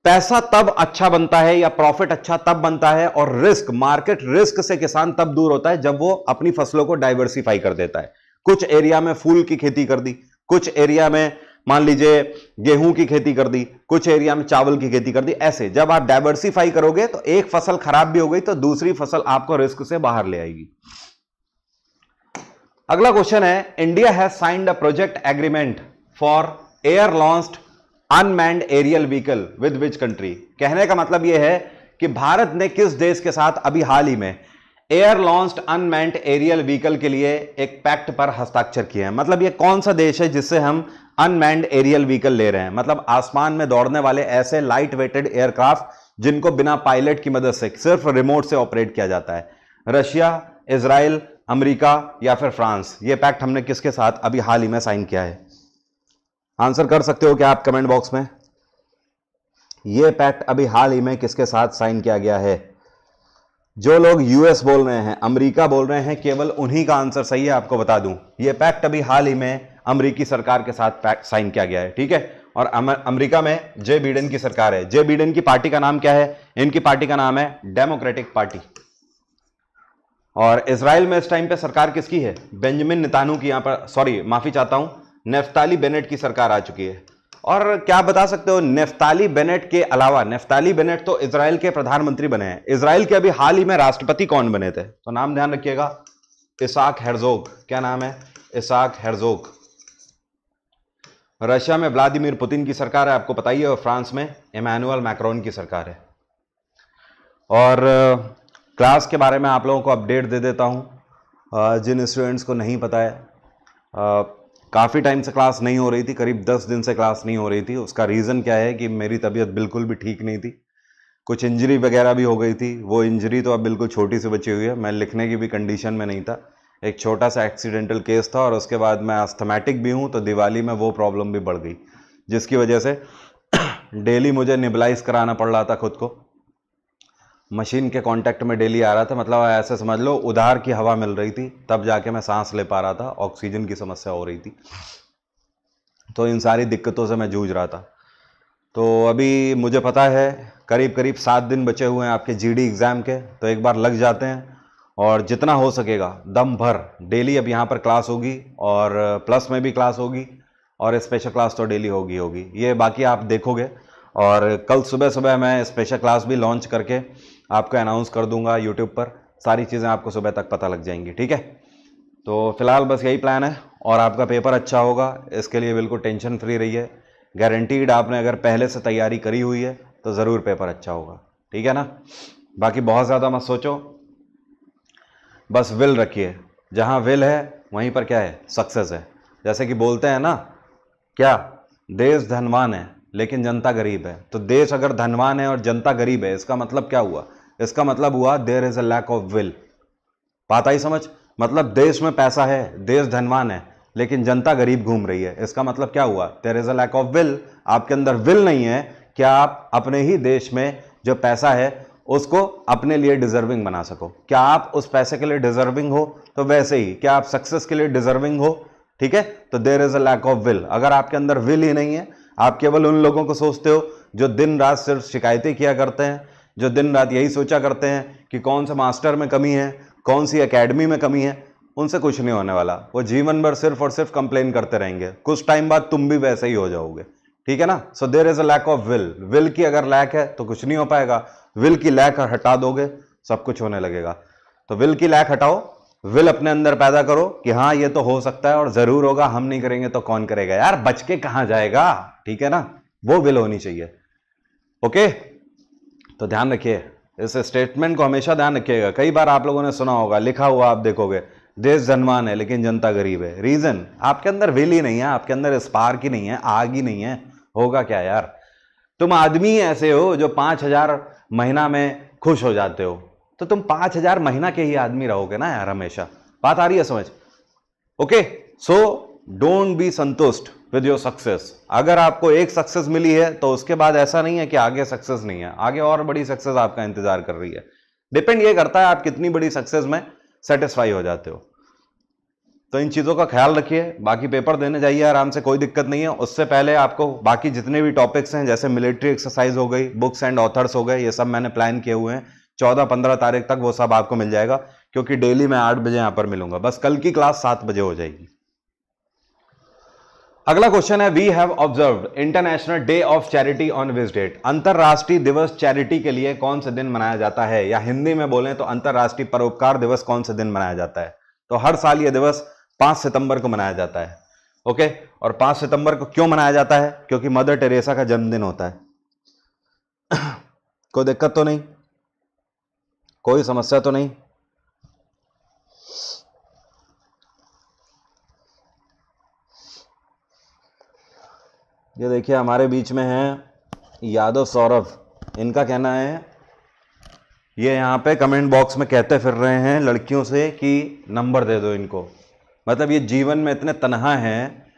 पैसा तब अच्छा बनता है या प्रॉफिट अच्छा तब बनता है और रिस्क मार्केट रिस्क से किसान तब दूर होता है जब वो अपनी फसलों को डाइवर्सिफाई कर देता है कुछ एरिया में फूल की खेती कर दी कुछ एरिया में मान लीजिए गेहूं की खेती कर दी कुछ एरिया में चावल की खेती कर दी ऐसे जब आप डाइवर्सिफाई करोगे तो एक फसल खराब भी हो गई तो दूसरी फसल आपको रिस्क से बाहर ले आएगी अगला क्वेश्चन है India has signed a project agreement for air launched unmanned aerial vehicle with which country कहने का मतलब यह है कि भारत ने किस देश के साथ अभी हाल ही में air launch unmanned aerial vehicle के लिए एक पैक्ट पर हस्ताक्षर किए हैं मतलब ये कौन सा देश है जिससे हम अनमैंड एरियल व्हीकल ले रहे हैं मतलब आसमान में दौड़ने वाले ऐसे लाइट वेटेड एयरक्राफ्ट जिनको बिना पायलट की मदद से सिर्फ रिमोट से ऑपरेट किया जाता है रशिया इसराइल अमेरिका या फिर फ्रांस ये पैक्ट हमने किसके साथ अभी हाल ही में साइन किया है आंसर कर सकते हो क्या आप कमेंट बॉक्स में यह पैक्ट अभी हाल ही में किसके साथ साइन किया गया है जो लोग यूएस बोल रहे हैं अमेरिका बोल रहे हैं केवल उन्हीं का आंसर सही है आपको बता दूं ये पैक्ट अभी हाल ही में अमेरिकी सरकार के साथ पैक्ट साइन किया गया है ठीक है और अमेरिका में जे बीडन की सरकार है जे बीडन की पार्टी का नाम क्या है इनकी पार्टी का नाम है डेमोक्रेटिक पार्टी और इसराइल में इस टाइम पे सरकार किसकी है बेंजामिन नितानू की यहां पर सॉरी माफी चाहता हूं नेफ्ताली बेनेट की सरकार आ चुकी है और क्या बता सकते हो नेफ्ताली बेनेट के अलावा नेफ्ताली बेनेट तो इसराइल के प्रधानमंत्री बने हैं इसराइल के अभी हाल ही में राष्ट्रपति कौन बने थे तो नाम ध्यान रखिएगा इसाक हेरजोग क्या नाम है इसाक हेरजोग रशिया में व्लादिमीर पुतिन की सरकार है आपको बताइए और फ्रांस में इमैनुअल मैक्रोन की सरकार है और क्लास के बारे में आप लोगों को अपडेट दे देता हूँ जिन स्टूडेंट्स को नहीं पता है काफ़ी टाइम से क्लास नहीं हो रही थी करीब दस दिन से क्लास नहीं हो रही थी उसका रीज़न क्या है कि मेरी तबीयत बिल्कुल भी ठीक नहीं थी कुछ इंजरी वगैरह भी हो गई थी वो इंजरी तो अब बिल्कुल छोटी सी बची हुई है मैं लिखने की भी कंडीशन में नहीं था एक छोटा सा एक्सीडेंटल केस था और उसके बाद मैं अस्थमेटिक भी हूँ तो दिवाली में वो प्रॉब्लम भी बढ़ गई जिसकी वजह से डेली मुझे निबलाइज कराना पड़ रहा था खुद को मशीन के कांटेक्ट में डेली आ रहा था मतलब ऐसे समझ लो उधार की हवा मिल रही थी तब जाके मैं सांस ले पा रहा था ऑक्सीजन की समस्या हो रही थी तो इन सारी दिक्कतों से मैं जूझ रहा था तो अभी मुझे पता है करीब करीब सात दिन बचे हुए हैं आपके जीडी एग्ज़ाम के तो एक बार लग जाते हैं और जितना हो सकेगा दम भर डेली अब यहाँ पर क्लास होगी और प्लस में भी क्लास होगी और स्पेशल क्लास तो डेली होगी होगी ये बाकी आप देखोगे और कल सुबह सुबह मैं स्पेशल क्लास भी लॉन्च करके आपको अनाउंस कर दूंगा यूट्यूब पर सारी चीज़ें आपको सुबह तक पता लग जाएंगी ठीक है तो फिलहाल बस यही प्लान है और आपका पेपर अच्छा होगा इसके लिए बिल्कुल टेंशन फ्री रही है गारंटीड आपने अगर पहले से तैयारी करी हुई है तो ज़रूर पेपर अच्छा होगा ठीक है ना बाकी बहुत ज़्यादा मत सोचो बस विल रखिए जहाँ विल है वहीं पर क्या है सक्सेस है जैसे कि बोलते हैं ना क्या देश धनवान है लेकिन जनता गरीब है तो देश अगर धनवान है और जनता गरीब है इसका मतलब क्या हुआ इसका मतलब हुआ there is a lack of will बात आई समझ मतलब देश में पैसा है देश धनवान है लेकिन जनता गरीब घूम रही है इसका मतलब क्या हुआ there is a lack of will आपके अंदर विल नहीं है कि आप अपने ही देश में जो पैसा है उसको अपने लिए डिजर्विंग बना सको क्या आप उस पैसे के लिए डिजर्विंग हो तो वैसे ही क्या आप सक्सेस के लिए डिजर्विंग हो ठीक है तो there is a lack of will अगर आपके अंदर विल ही नहीं है आप केवल उन लोगों को सोचते हो जो दिन रात सिर्फ शिकायतें किया करते हैं जो दिन रात यही सोचा करते हैं कि कौन से मास्टर में कमी है कौन सी एकेडमी में कमी है उनसे कुछ नहीं होने वाला वो जीवन भर सिर्फ और सिर्फ कंप्लेन करते रहेंगे कुछ टाइम बाद तुम भी वैसे ही हो जाओगे ठीक है ना so there is a lack of will will की अगर लैक है तो कुछ नहीं हो पाएगा विल की लैक हटा दोगे सब कुछ होने लगेगा तो विल की लैक हटाओ विल अपने अंदर पैदा करो कि हाँ ये तो हो सकता है और जरूर होगा हम नहीं करेंगे तो कौन करेगा यार बच के कहाँ जाएगा ठीक है ना वो विल होनी चाहिए ओके तो ध्यान रखिए इस स्टेटमेंट को हमेशा ध्यान रखिएगा कई बार आप लोगों ने सुना होगा लिखा हुआ आप देखोगे देश जनवान है लेकिन जनता गरीब है रीज़न आपके अंदर विल ही नहीं है आपके अंदर स्पार्क ही नहीं है आग ही नहीं है होगा क्या यार तुम आदमी ऐसे हो जो पांच हज़ार महीना में खुश हो जाते हो तो तुम पांच हज़ार महीना के ही आदमी रहोगे ना यार हमेशा बात आ रही है समझ ओके सो डोंट बी संतुष्ट विद योर सक्सेस अगर आपको एक सक्सेस मिली है तो उसके बाद ऐसा नहीं है कि आगे सक्सेस नहीं है आगे और बड़ी सक्सेस आपका इंतजार कर रही है डिपेंड ये करता है आप कितनी बड़ी सक्सेस में सेटिस्फाई हो जाते हो तो इन चीज़ों का ख्याल रखिए बाकी पेपर देने जाइए आराम से कोई दिक्कत नहीं है उससे पहले आपको बाकी जितने भी टॉपिक्स हैं जैसे मिलिट्री एक्सरसाइज हो गई बुक्स एंड ऑथर्स हो गए ये सब मैंने प्लान किए हुए हैं चौदह पंद्रह तारीख तक वो सब आपको मिल जाएगा क्योंकि डेली मैं आठ बजे यहाँ पर मिलूंगा बस कल की क्लास सात बजे हो जाएगी अगला क्वेश्चन है we have observe international day of charity on this date अंतर्राष्ट्रीय दिवस चैरिटी के लिए कौन सा दिन मनाया जाता है या हिंदी में बोलें तो अंतर्राष्ट्रीय परोपकार दिवस कौन सा दिन मनाया जाता है तो हर साल यह दिवस 5 सितंबर को मनाया जाता है ओके और 5 सितंबर को क्यों मनाया जाता है क्योंकि मदर टेरेसा का जन्मदिन होता है कोई दिक्कत तो नहीं कोई समस्या तो नहीं ये देखिए हमारे बीच में है यादव सौरभ इनका कहना है ये यहाँ पे कमेंट बॉक्स में कहते फिर रहे हैं लड़कियों से कि नंबर दे दो इनको मतलब ये जीवन में इतने तनहा हैं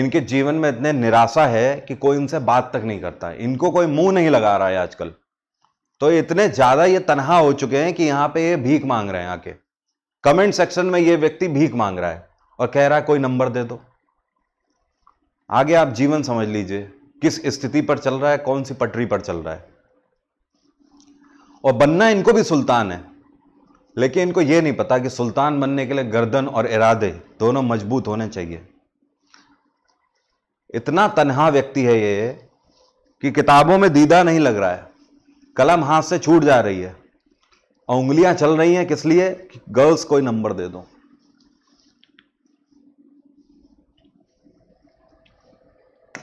इनके जीवन में इतने निराशा है कि कोई इनसे बात तक नहीं करता इनको कोई मुंह नहीं लगा रहा है आजकल तो इतने ज़्यादा ये तनहा हो चुके हैं कि यहाँ पे ये भीख मांग रहे हैं आके कमेंट सेक्शन में ये व्यक्ति भीख मांग रहा है और कह रहा है कोई नंबर दे दो आगे आप जीवन समझ लीजिए किस स्थिति पर चल रहा है कौन सी पटरी पर चल रहा है और बनना इनको भी सुल्तान है लेकिन इनको यह नहीं पता कि सुल्तान बनने के लिए गर्दन और इरादे दोनों मजबूत होने चाहिए इतना तनहा व्यक्ति है ये कि किताबों में दीदा नहीं लग रहा है कलम हाथ से छूट जा रही है और उंगलियां चल रही हैं किस लिए कि गर्ल्स कोई नंबर दे दो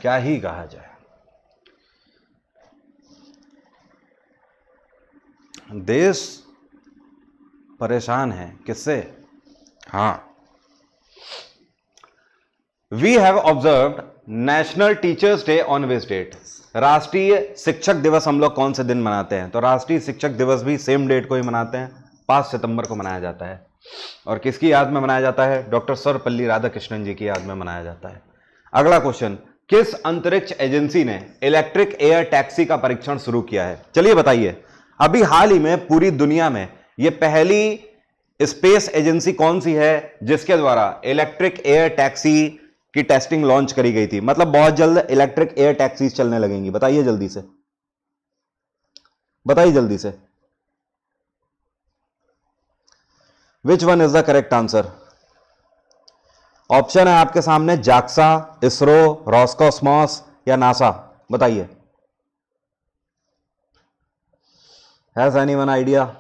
क्या ही कहा जाए देश परेशान है किससे हाँ we have observe national teachers day on which date राष्ट्रीय शिक्षक दिवस हम लोग कौन से दिन मनाते हैं तो राष्ट्रीय शिक्षक दिवस भी सेम डेट को ही मनाते हैं पांच सितंबर को मनाया जाता है और किसकी याद में मनाया जाता है डॉक्टर सर्वपल्ली राधाकृष्णन जी की याद में मनाया जाता है अगला क्वेश्चन किस अंतरिक्ष एजेंसी ने इलेक्ट्रिक एयर टैक्सी का परीक्षण शुरू किया है चलिए बताइए अभी हाल ही में पूरी दुनिया में यह पहली स्पेस एजेंसी कौन सी है जिसके द्वारा इलेक्ट्रिक एयर टैक्सी की टेस्टिंग लॉन्च करी गई थी मतलब बहुत जल्द इलेक्ट्रिक एयर टैक्सी चलने लगेंगी बताइए जल्दी से बताइए जल्दी से which one is the correct answer option है आपके सामने जाक्सा इसरो रॉस्कोसमॉस या नासा बताइए has any one idea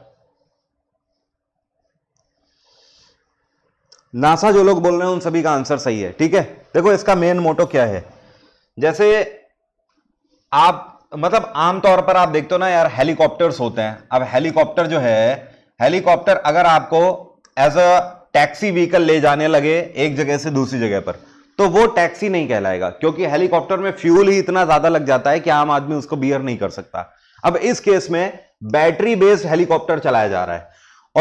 NASA जो लोग बोल रहे हैं उन सभी का आंसर सही है ठीक है देखो इसका मेन मोटो क्या है जैसे आप मतलब आमतौर पर आप देखते हो ना यार हेलीकॉप्टर्स होते हैं अब हेलीकॉप्टर जो है हेलीकॉप्टर अगर आपको एज अ टैक्सी व्हीकल ले जाने लगे एक जगह से दूसरी जगह पर तो वो टैक्सी नहीं कहलाएगा क्योंकि हेलीकॉप्टर में फ्यूल ही इतना ज्यादा लग जाता है कि आम आदमी उसको बियर नहीं कर सकता अब इस केस में बैटरी बेस्ड हेलीकॉप्टर चलाया जा रहा है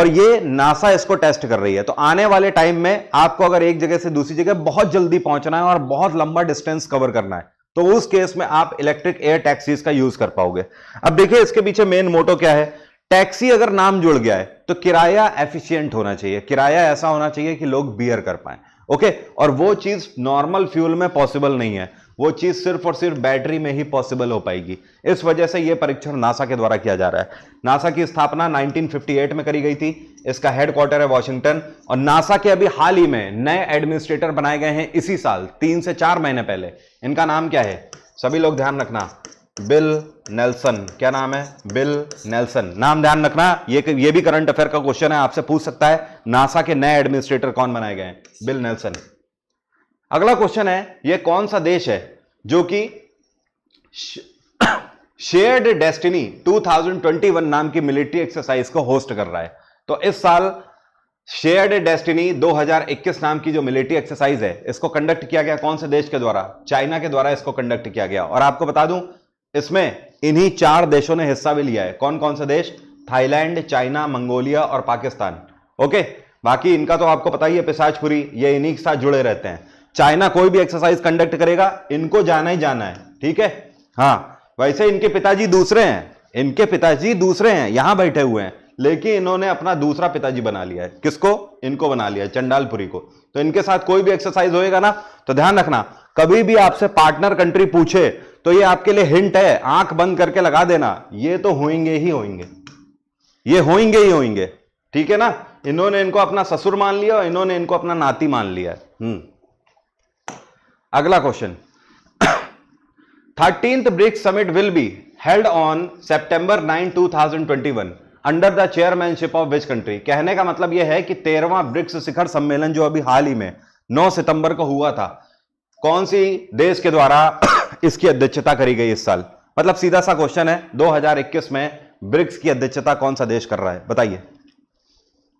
और ये नासा इसको टेस्ट कर रही है तो आने वाले टाइम में आपको अगर एक जगह से दूसरी जगह बहुत जल्दी पहुंचना है और बहुत लंबा डिस्टेंस कवर करना है तो उस केस में आप इलेक्ट्रिक एयर टैक्सीज का यूज कर पाओगे अब देखिए इसके पीछे मेन मोटो क्या है टैक्सी अगर नाम जुड़ गया है तो किराया एफिशिएंट होना चाहिए किराया ऐसा होना चाहिए कि लोग बियर कर पाए ओके और वो चीज नॉर्मल फ्यूल में पॉसिबल नहीं है वो चीज सिर्फ और सिर्फ बैटरी में ही पॉसिबल हो पाएगी इस वजह से यह परीक्षण नासा के द्वारा किया जा रहा है नासा की स्थापना 1958 में करी गई थी इसका हेडक्वार्टर है वॉशिंगटन और नासा के अभी हाल ही में नए एडमिनिस्ट्रेटर बनाए गए हैं इसी साल तीन से चार महीने पहले इनका नाम क्या है सभी लोग ध्यान रखना बिल नेल्सन क्या नाम है बिल नेल्सन नाम ध्यान रखना ये ये भी करंट अफेयर का क्वेश्चन है आपसे पूछ सकता है नासा के नए एडमिनिस्ट्रेटर कौन बनाए गए हैं बिल नेल्सन अगला क्वेश्चन है ये कौन सा देश है जो कि शेयर्ड डेस्टिनी 2021 नाम की मिलिट्री एक्सरसाइज को होस्ट कर रहा है तो इस साल शेयर्ड डेस्टिनी 2021 नाम की जो मिलिट्री एक्सरसाइज है इसको कंडक्ट किया गया कौन से देश के द्वारा चाइना के द्वारा इसको कंडक्ट किया गया और आपको बता दूं इसमें इन्हीं चार देशों ने हिस्सा भी लिया है कौन कौन से देश थाईलैंड चाइना मंगोलिया और पाकिस्तान ओके बाकी इनका तो आपको पता ही है पिसाजपुरी ये इन्हीं के साथ जुड़े रहते हैं चाइना कोई भी एक्सरसाइज कंडक्ट करेगा इनको जाना ही जाना है ठीक है हाँ वैसे इनके पिताजी दूसरे हैं इनके पिताजी दूसरे हैं यहां बैठे हुए हैं लेकिन इन्होंने अपना दूसरा पिताजी बना लिया है किसको इनको बना लिया है चंडालपुरी को तो इनके साथ कोई भी एक्सरसाइज होएगा ना तो ध्यान रखना कभी भी आपसे पार्टनर कंट्री पूछे तो ये आपके लिए हिंट है आंख बंद करके लगा देना ये तो होंगे ही होंगे ये होंगे ही होंगे ठीक है ना इन्होंने इनको अपना ससुर मान लिया और इन्होंने इनको अपना नाती मान लिया हम्म अगला question thirteenth BRICS summit will be held on September nine two thousand twenty one under the chairmanship of which country कहने का मतलब यह है कि तेरवा ब्रिक्स शिखर सम्मेलन जो अभी हाल ही में 9 सितंबर को हुआ था कौन सी देश के द्वारा इसकी अध्यक्षता करी गई इस साल मतलब सीधा सा क्वेश्चन है 2021 में ब्रिक्स की अध्यक्षता कौन सा देश कर रहा है बताइए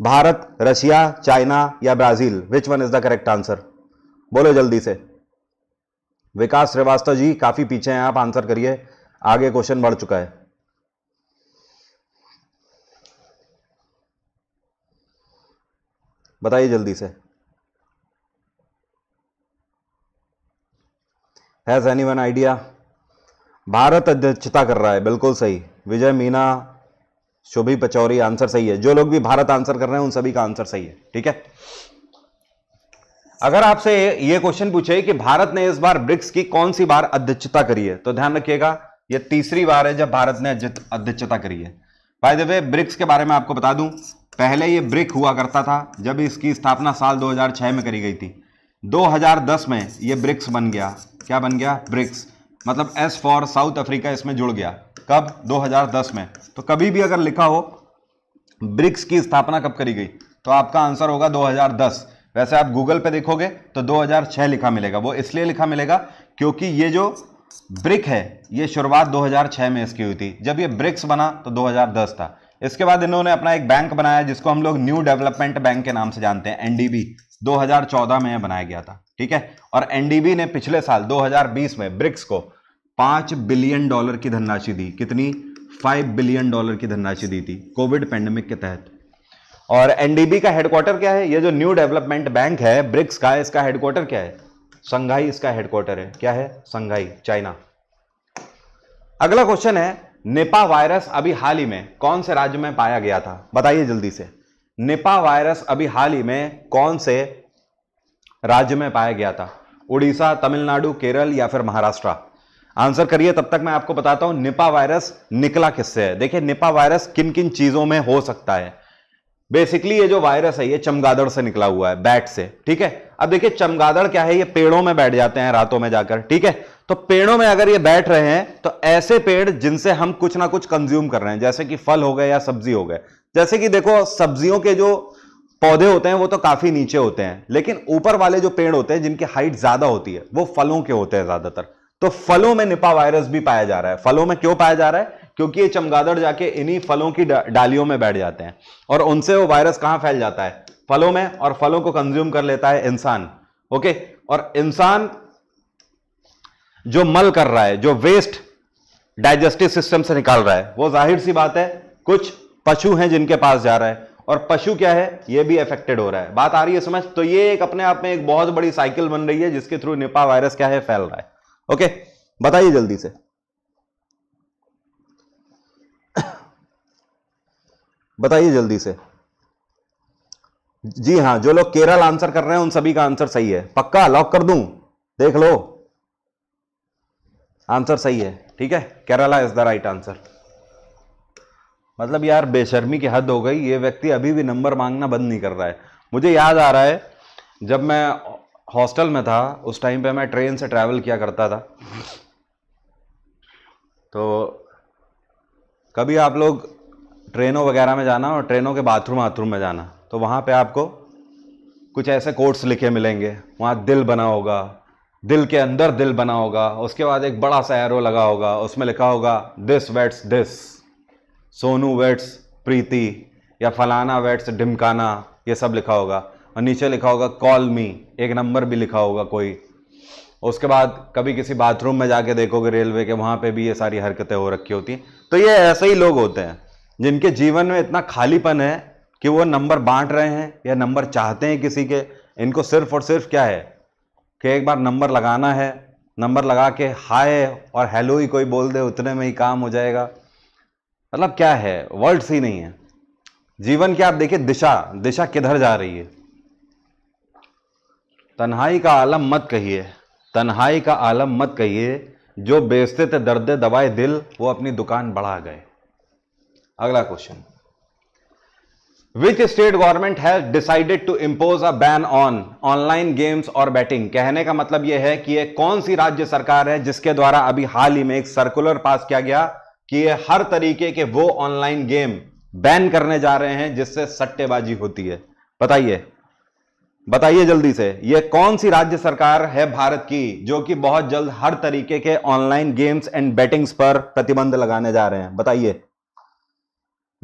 भारत रशिया चाइना या Brazil which one is the correct answer बोलो जल्दी से विकास श्रीवास्तव जी काफी पीछे हैं आप आंसर करिए आगे क्वेश्चन बढ़ चुका है बताइए जल्दी से has any one idea Bharat अध्यक्षता कर रहा है बिल्कुल सही विजय मीना शोभी पचौरी आंसर सही है जो लोग भी भारत आंसर कर रहे हैं उन सभी का आंसर सही है ठीक है अगर आपसे ये क्वेश्चन पूछे कि भारत ने इस बार ब्रिक्स की कौन सी बार अध्यक्षता करी है तो ध्यान रखिएगा यह तीसरी बार है जब भारत ने अध्यक्षता करी है भाई देवे ब्रिक्स के बारे में आपको बता दूं पहले यह ब्रिक हुआ करता था जब इसकी स्थापना साल 2006 में करी गई थी 2010 में ये ब्रिक्स बन गया क्या बन गया ब्रिक्स मतलब एस फॉर साउथ अफ्रीका इसमें जुड़ गया कब 2010 में तो कभी भी अगर लिखा हो ब्रिक्स की स्थापना कब करी गई तो आपका आंसर होगा 2010 वैसे आप गूगल पे देखोगे तो 2006 लिखा मिलेगा वो इसलिए लिखा मिलेगा क्योंकि ये जो ब्रिक है ये शुरुआत 2006 में इसकी हुई थी जब ये ब्रिक्स बना तो 2010 था इसके बाद इन्होंने अपना एक बैंक बनाया जिसको हम लोग न्यू डेवलपमेंट बैंक के नाम से जानते हैं एनडीबी 2014 में बनाया गया था ठीक है और एनडीबी ने पिछले साल 2020 में ब्रिक्स को पांच बिलियन डॉलर की धनराशि दी कितनी फाइव बिलियन डॉलर की धनराशि दी थी कोविड पेंडेमिक के तहत और एनडीबी का हेडक्वार्टर क्या है यह जो न्यू डेवलपमेंट बैंक है ब्रिक्स का इसका हेडक्वार्टर क्या है संघाई इसका हेडक्वार्टर है क्या है संघाई चाइना अगला क्वेश्चन है निपा वायरस अभी हाल ही में कौन से राज्य में पाया गया था बताइए जल्दी से निपा वायरस अभी हाल ही में कौन से राज्य में पाया गया था उड़ीसा तमिलनाडु केरल या फिर महाराष्ट्र आंसर करिए तब तक मैं आपको बताता हूं निपा वायरस निकला किससे है देखिए निपा वायरस किन किन चीजों में हो सकता है बेसिकली ये जो वायरस है ये चमगादड़ से निकला हुआ है बैट से ठीक है अब देखिए चमगादड़ क्या है ये पेड़ों में बैठ जाते हैं रातों में जाकर ठीक है तो पेड़ों में अगर ये बैठ रहे हैं तो ऐसे पेड़ जिनसे हम कुछ ना कुछ कंज्यूम कर रहे हैं जैसे कि फल हो गए या सब्जी हो गए जैसे कि देखो सब्जियों के जो पौधे होते हैं वो तो काफी नीचे होते हैं लेकिन ऊपर वाले जो पेड़ होते हैं जिनकी हाइट ज्यादा होती है वो फलों के होते हैं ज्यादातर तो फलों में निपा वायरस भी पाया जा रहा है फलों में क्यों पाया जा रहा है क्योंकि ये चमगादड़ जाके इन्हीं फलों की डालियों में बैठ जाते हैं और उनसे वो वायरस कहां फैल जाता है फलों में और फलों को कंज्यूम कर लेता है इंसान ओके और इंसान जो मल कर रहा है जो वेस्ट डाइजेस्टिव सिस्टम से निकाल रहा है वो जाहिर सी बात है कुछ पशु हैं जिनके पास जा रहा है और पशु क्या है ये भी अफेक्टेड हो रहा है बात आ रही है समझ तो ये एक अपने आप में एक बहुत बड़ी साइकिल बन रही है जिसके थ्रू निपा वायरस क्या है फैल रहा है ओके बताइए जल्दी से बताइए जल्दी से जी हाँ जो लोग केरल आंसर कर रहे हैं उन सभी का आंसर सही है पक्का लॉक कर दूं देख लो आंसर सही है ठीक है Kerala is the right answer मतलब यार बेशर्मी की हद हो गई ये व्यक्ति अभी भी नंबर मांगना बंद नहीं कर रहा है मुझे याद आ रहा है जब मैं हॉस्टल में था उस टाइम पे मैं ट्रेन से ट्रैवल किया करता था तो कभी आप लोग ट्रेनों वगैरह में जाना और ट्रेनों के बाथरूम बाथरूम में जाना तो वहाँ पे आपको कुछ ऐसे कोट्स लिखे मिलेंगे वहाँ दिल बना होगा दिल के अंदर दिल बना होगा उसके बाद एक बड़ा सा एरो लगा होगा उसमें लिखा होगा this weds this Sonu weds Preeti या फलाना वेट्स ढिमकाना ये सब लिखा होगा और नीचे लिखा होगा कॉल मी एक नंबर भी लिखा होगा कोई उसके बाद कभी किसी बाथरूम में जाके देखोगे रेलवे के वहाँ पे भी ये सारी हरकतें हो रखी होती हैं तो ये ऐसे ही लोग होते हैं जिनके जीवन में इतना खालीपन है कि वो नंबर बांट रहे हैं या नंबर चाहते हैं किसी के इनको सिर्फ और सिर्फ क्या है कि एक बार नंबर लगाना है नंबर लगा के हाय और हेलो ही कोई बोल दे उतने में ही काम हो जाएगा मतलब क्या है वर्ड्स ही नहीं है जीवन की आप देखिए दिशा दिशा किधर जा रही है तन्हाई का आलम मत कहिए तन्हाई का आलम मत कहिए जो बेचते थे दर्द दवाए दिल वो अपनी दुकान बढ़ा गए अगला question which state government has decided to impose a ban on online games और बैटिंग कहने का मतलब यह है कि यह कौन सी राज्य सरकार है जिसके द्वारा अभी हाल ही में एक सर्कुलर पास किया गया कि यह हर तरीके के वो ऑनलाइन गेम बैन करने जा रहे हैं जिससे सट्टेबाजी होती है बताइए बताइए जल्दी से यह कौन सी राज्य सरकार है भारत की जो कि बहुत जल्द हर तरीके के ऑनलाइन गेम्स एंड बैटिंग्स पर प्रतिबंध लगाने जा रहे हैं बताइए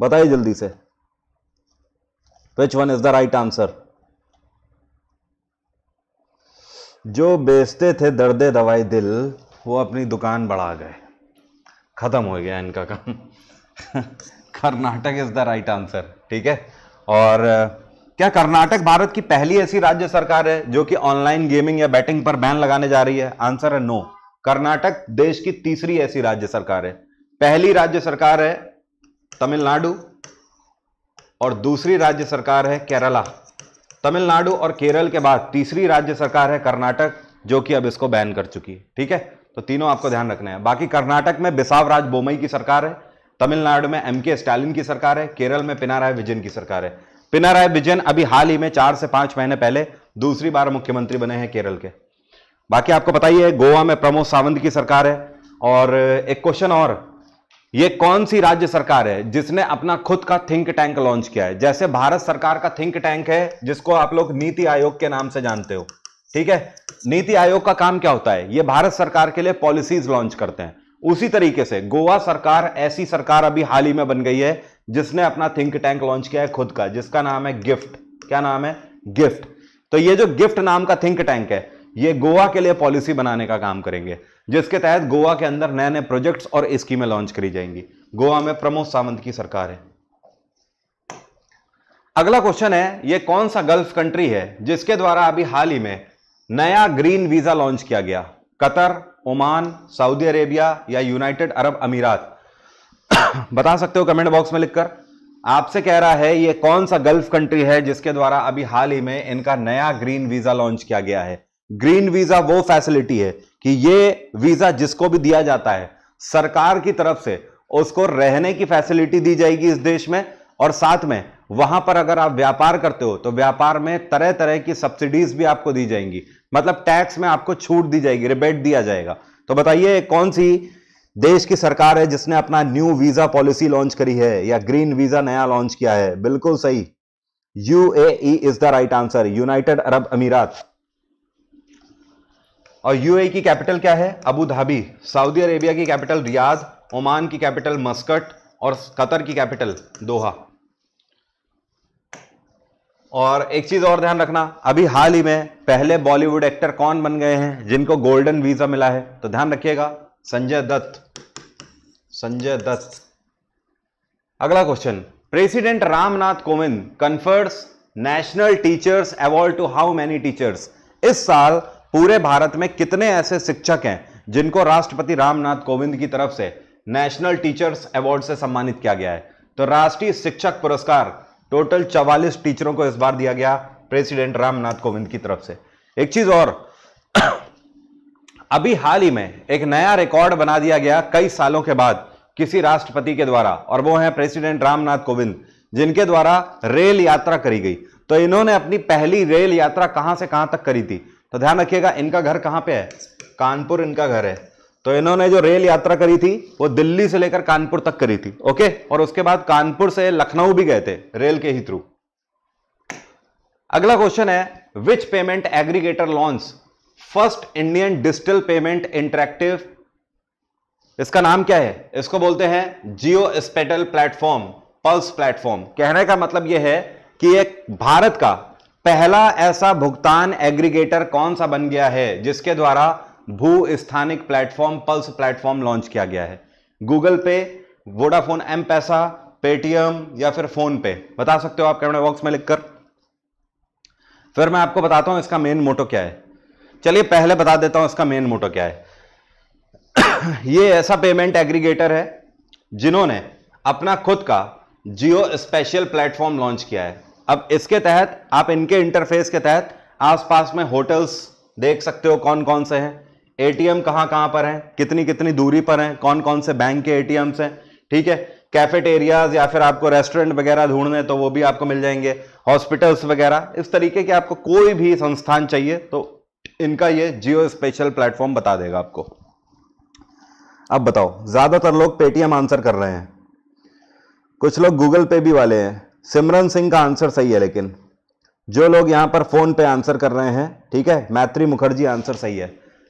बताइए जल्दी से which one is the right answer जो बेचते थे दर्दे दवाई दिल वो अपनी दुकान बढ़ा गए खत्म हो गया इनका काम Karnataka is the right answer ठीक है और क्या कर्नाटक भारत की पहली ऐसी राज्य सरकार है जो कि ऑनलाइन गेमिंग या बैटिंग पर बैन लगाने जा रही है आंसर है नो कर्नाटक देश की तीसरी ऐसी राज्य सरकार है पहली राज्य सरकार है तमिलनाडु और दूसरी राज्य सरकार है केरला तमिलनाडु और केरल के बाद तीसरी राज्य सरकार है कर्नाटक जो कि अब इसको बैन कर चुकी है ठीक है तो तीनों आपको ध्यान रखना है बाकी कर्नाटक में बिसावराज बोमई की सरकार है तमिलनाडु में एम के स्टालिन की सरकार है केरल में पिनाराय विजयन की सरकार है पिनाराय विजयन अभी हाल ही में चार से पांच महीने पहले दूसरी बार मुख्यमंत्री बने हैं केरल के बाकी आपको पता ही है गोवा में प्रमोद सावंत की सरकार है और एक क्वेश्चन और ये कौन सी राज्य सरकार है जिसने अपना खुद का थिंक टैंक लॉन्च किया है जैसे भारत सरकार का थिंक टैंक है जिसको आप लोग नीति आयोग के नाम से जानते हो ठीक है नीति आयोग का काम क्या होता है ये भारत सरकार के लिए पॉलिसीज लॉन्च करते हैं उसी तरीके से गोवा सरकार ऐसी सरकार अभी हाल ही में बन गई है जिसने अपना थिंक टैंक लॉन्च किया है खुद का जिसका नाम है गिफ्ट क्या नाम है गिफ्ट तो ये जो गिफ्ट नाम का थिंक टैंक है ये गोवा के लिए पॉलिसी बनाने का काम करेंगे जिसके तहत गोवा के अंदर नए नए प्रोजेक्ट्स और स्कीमें लॉन्च करी जाएंगी गोवा में प्रमोद सावंत की सरकार है अगला क्वेश्चन है ये कौन सा गल्फ कंट्री है जिसके द्वारा अभी हाल ही में नया ग्रीन वीजा लॉन्च किया गया कतर ओमान सऊदी अरेबिया या यूनाइटेड अरब अमीरात बता सकते हो कमेंट बॉक्स में लिखकर आपसे कह रहा है ये कौन सा गल्फ कंट्री है जिसके द्वारा अभी हाल ही में इनका नया ग्रीन वीजा लॉन्च किया गया है ग्रीन वीजा वो फैसिलिटी है कि ये वीजा जिसको भी दिया जाता है सरकार की तरफ से उसको रहने की फैसिलिटी दी जाएगी इस देश में और साथ में वहां पर अगर आप व्यापार करते हो तो व्यापार में तरह तरह की सब्सिडीज भी आपको दी जाएंगी मतलब टैक्स में आपको छूट दी जाएगी रिबेट दिया जाएगा तो बताइए कौन सी देश की सरकार है जिसने अपना न्यू वीजा पॉलिसी लॉन्च करी है या ग्रीन वीजा नया लॉन्च किया है बिल्कुल सही U is the right answer United Arab Emirates और यूए e की कैपिटल क्या है अबू धाबी सऊदी अरेबिया की कैपिटल रियाद ओमान की कैपिटल मस्कट और कतर की कैपिटल दोहा और एक चीज और ध्यान रखना अभी हाल ही में पहले बॉलीवुड एक्टर कौन बन गए हैं जिनको गोल्डन वीजा मिला है तो ध्यान रखिएगा संजय दत्त संजय दत्त अगला question president Ramnath Kovind confers national teachers award to how many teachers इस साल पूरे भारत में कितने ऐसे शिक्षक हैं जिनको राष्ट्रपति रामनाथ कोविंद की तरफ से नेशनल टीचर्स अवार्ड से सम्मानित किया गया है तो राष्ट्रीय शिक्षक पुरस्कार टोटल चवालीस टीचरों को इस बार दिया गया प्रेसिडेंट रामनाथ कोविंद की तरफ से एक चीज और अभी हाल ही में एक नया रिकॉर्ड बना दिया गया कई सालों के बाद किसी राष्ट्रपति के द्वारा और वो है प्रेसिडेंट रामनाथ कोविंद जिनके द्वारा रेल यात्रा करी गई तो इन्होंने अपनी पहली रेल यात्रा कहां से कहां तक करी थी तो ध्यान रखिएगा इनका घर कहां पे है कानपुर इनका घर है तो इन्होंने जो रेल यात्रा करी थी वो दिल्ली से लेकर कानपुर तक करी थी ओके और उसके बाद कानपुर से लखनऊ भी गए थे रेल के ही थ्रू अगला क्वेश्चन है which payment aggregator launch first Indian digital payment interactive इसका नाम क्या है इसको बोलते हैं geospatial platform pulse platform कहने का मतलब यह है कि एक भारत का पहला ऐसा भुगतान एग्रीगेटर कौन सा बन गया है जिसके द्वारा भू स्थानिक प्लेटफॉर्म पल्स प्लेटफॉर्म लॉन्च किया गया है गूगल पे वोडाफोन एम पैसा पेटीएम या फिर फोन पे बता सकते हो आप कैमरा बॉक्स में लिखकर फिर मैं आपको बताता हूं इसका मेन मोटो क्या है चलिए पहले बता देता हूं इसका मेन मोटो क्या है ये ऐसा पेमेंट एग्रीगेटर है जिन्होंने अपना खुद का जियो स्पेशल प्लेटफॉर्म लॉन्च किया है अब इसके तहत आप इनके इंटरफेस के तहत आसपास में होटल्स देख सकते हो कौन कौन से हैं एटीएम कहां कहां पर हैं कितनी कितनी दूरी पर हैं कौन कौन से बैंक के एटीएम्स हैं ठीक है कैफेटेरियाज या फिर आपको रेस्टोरेंट वगैरह ढूंढने तो वो भी आपको मिल जाएंगे हॉस्पिटल्स वगैरह इस तरीके के आपको कोई भी संस्थान चाहिए तो इनका ये जियो स्पेशल प्लेटफॉर्म बता देगा आपको अब बताओ ज़्यादातर लोग पेटीएम आंसर कर रहे हैं कुछ लोग गूगल पे भी वाले हैं सिमरन सिंह का आंसर सही है लेकिन जो लोग यहां पर फ़ोन पे आंसर कर रहे हैं ठीक है मैत्री मुखर्जी आंसर सही है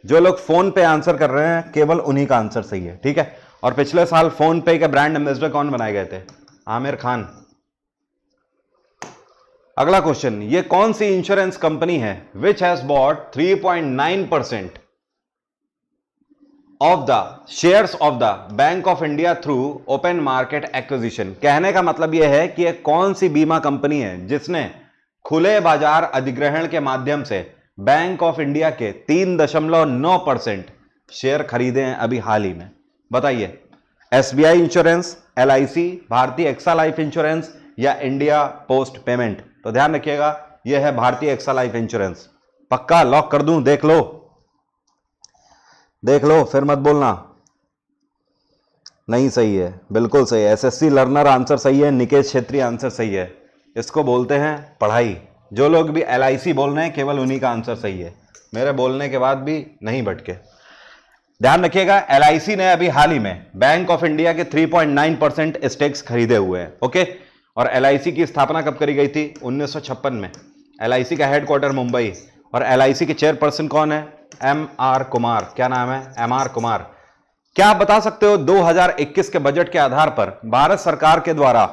जो लोग फोन पे आंसर कर रहे हैं केवल उन्हीं का आंसर सही है ठीक है और पिछले साल फोन पे के ब्रांड एम्बेसडर कौन बनाए गए थे आमिर खान अगला क्वेश्चन ये कौन सी इंश्योरेंस कंपनी है which has bought 3.9 percent of the shares of the Bank of India through open market acquisition कहने का मतलब यह है कि यह कौन सी बीमा कंपनी है जिसने खुले बाजार अधिग्रहण के माध्यम से बैंक ऑफ इंडिया के तीन दशमलव नौ परसेंट शेयर खरीदे हैं अभी हाल ही में बताइए S B I insurance L I C Bhartiya AXA life insurance या इंडिया पोस्ट पेमेंट तो ध्यान रखिएगा यह है भारतीय एक्सा लाइफ इंश्योरेंस पक्का लॉक कर दूं देख लो देख लो फिर मत बोलना नहीं सही है बिल्कुल सही है एसएससी लर्नर आंसर सही है निकेश छेत्री आंसर सही है इसको बोलते हैं पढ़ाई जो लोग भी एल बोल रहे हैं केवल उन्हीं का आंसर सही है मेरे बोलने के बाद भी नहीं भटके ध्यान रखिएगा एल ने अभी हाल ही में बैंक ऑफ इंडिया के 3.9 परसेंट स्टेक्स खरीदे हुए हैं ओके और एल की स्थापना कब करी गई थी उन्नीस में एल का हेडक्वार्टर मुंबई और एल के चेयरपर्सन कौन है एम आर कुमार क्या नाम है एम आर कुमार क्या आप बता सकते हो 2021 के बजट के आधार पर भारत सरकार के द्वारा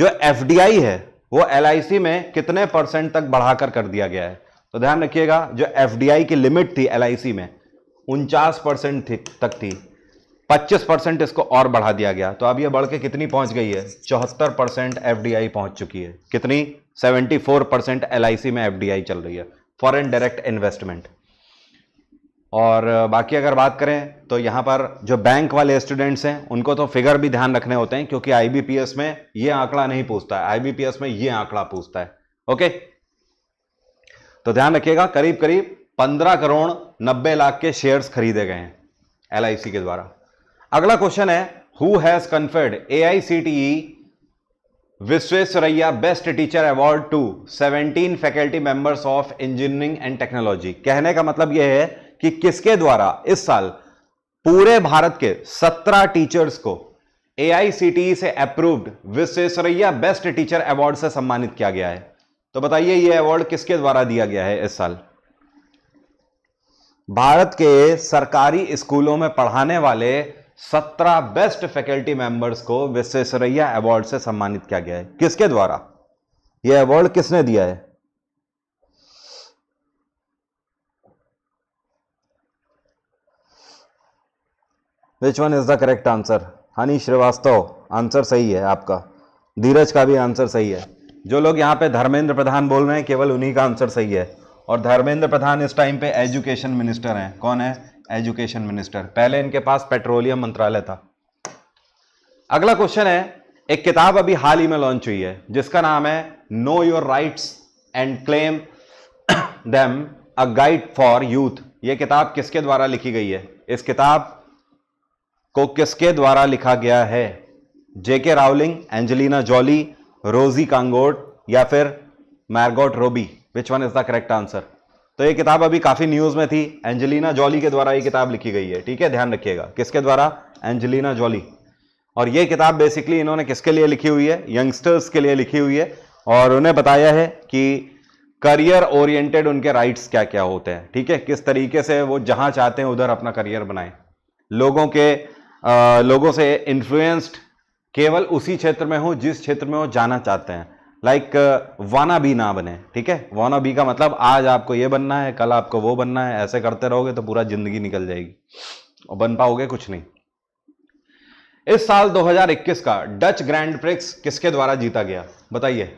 जो एफ है वो एल में कितने परसेंट तक बढ़ाकर कर दिया गया है तो ध्यान रखिएगा जो एफ की लिमिट थी एल में उनचास परसेंट तक थी 25 परसेंट इसको और बढ़ा दिया गया तो अब ये बढ़ के कितनी पहुंच गई है चौहत्तर परसेंट एफ पहुंच चुकी है कितनी 74 परसेंट एल में एफ चल रही है फॉरेन डायरेक्ट इन्वेस्टमेंट और बाकी अगर बात करें तो यहाँ पर जो बैंक वाले स्टूडेंट्स हैं उनको तो फिगर भी ध्यान रखने होते हैं क्योंकि आईबीपीएस में ये आंकड़ा नहीं पूछता है आईबीपीएस में ये आंकड़ा पूछता है ओके तो ध्यान रखिएगा करीब करीब 15 करोड़ 90 लाख के शेयर्स खरीदे गए हैं एल के द्वारा अगला क्वेश्चन है who has conferred A I C T E Visvesvaraya best teacher award to 17 faculty members of engineering and technology कहने का मतलब यह है कि किसके द्वारा इस साल पूरे भारत के 17 टीचर्स को ए e से approved Visvesvaraya best teacher award से सम्मानित किया गया है तो बताइए यह अवार्ड किसके द्वारा दिया गया है इस साल भारत के सरकारी स्कूलों में पढ़ाने वाले 17 बेस्ट फैकल्टी मेंबर्स को विश्वेश्वरैया अवार्ड से सम्मानित किया गया है किसके द्वारा यह अवार्ड किसने दिया है which one is the correct answer Honey Srivastava answer सही है आपका धीरज का भी आंसर सही है जो लोग यहाँ पे धर्मेंद्र प्रधान बोल रहे हैं केवल उन्हीं का आंसर सही है और धर्मेंद्र प्रधान इस टाइम पे एजुकेशन मिनिस्टर हैं कौन है एजुकेशन मिनिस्टर पहले इनके पास पेट्रोलियम मंत्रालय था अगला क्वेश्चन है एक किताब अभी हाल ही में लॉन्च हुई है जिसका नाम है know your rights and claim them a guide for youth ये किताब किसके द्वारा लिखी गई है इस किताब को किसके द्वारा लिखा गया है जेके रावलिंग एंजेलिना जॉली रोजी कांगोट या फिर Margot Robbie which one is the correct answer तो ये किताब अभी काफी न्यूज में थी एंजेलिना जॉली के द्वारा ये किताब लिखी गई है ठीक है ध्यान रखिएगा किसके द्वारा एंजेलिना जॉली और ये किताब बेसिकली इन्होंने किसके लिए लिखी हुई है यंगस्टर्स के लिए लिखी हुई है और उन्हें बताया है कि करियर ओरिएंटेड उनके राइट्स क्या क्या होते हैं ठीक है किस तरीके से वो जहां चाहते हैं उधर अपना करियर बनाए लोगों के लोगों से इन्फ्लुएंस्ड केवल उसी क्षेत्र में हो जिस क्षेत्र में वो जाना चाहते हैं लाइक like, वाना भी ना बने ठीक है वाना भी का मतलब आज आपको ये बनना है कल आपको वो बनना है ऐसे करते रहोगे तो पूरा ज़िंदगी निकल जाएगी और बन पाओगे कुछ नहीं इस साल 2021 का डच ग्रैंड प्रिक्स किसके द्वारा जीता गया बताइए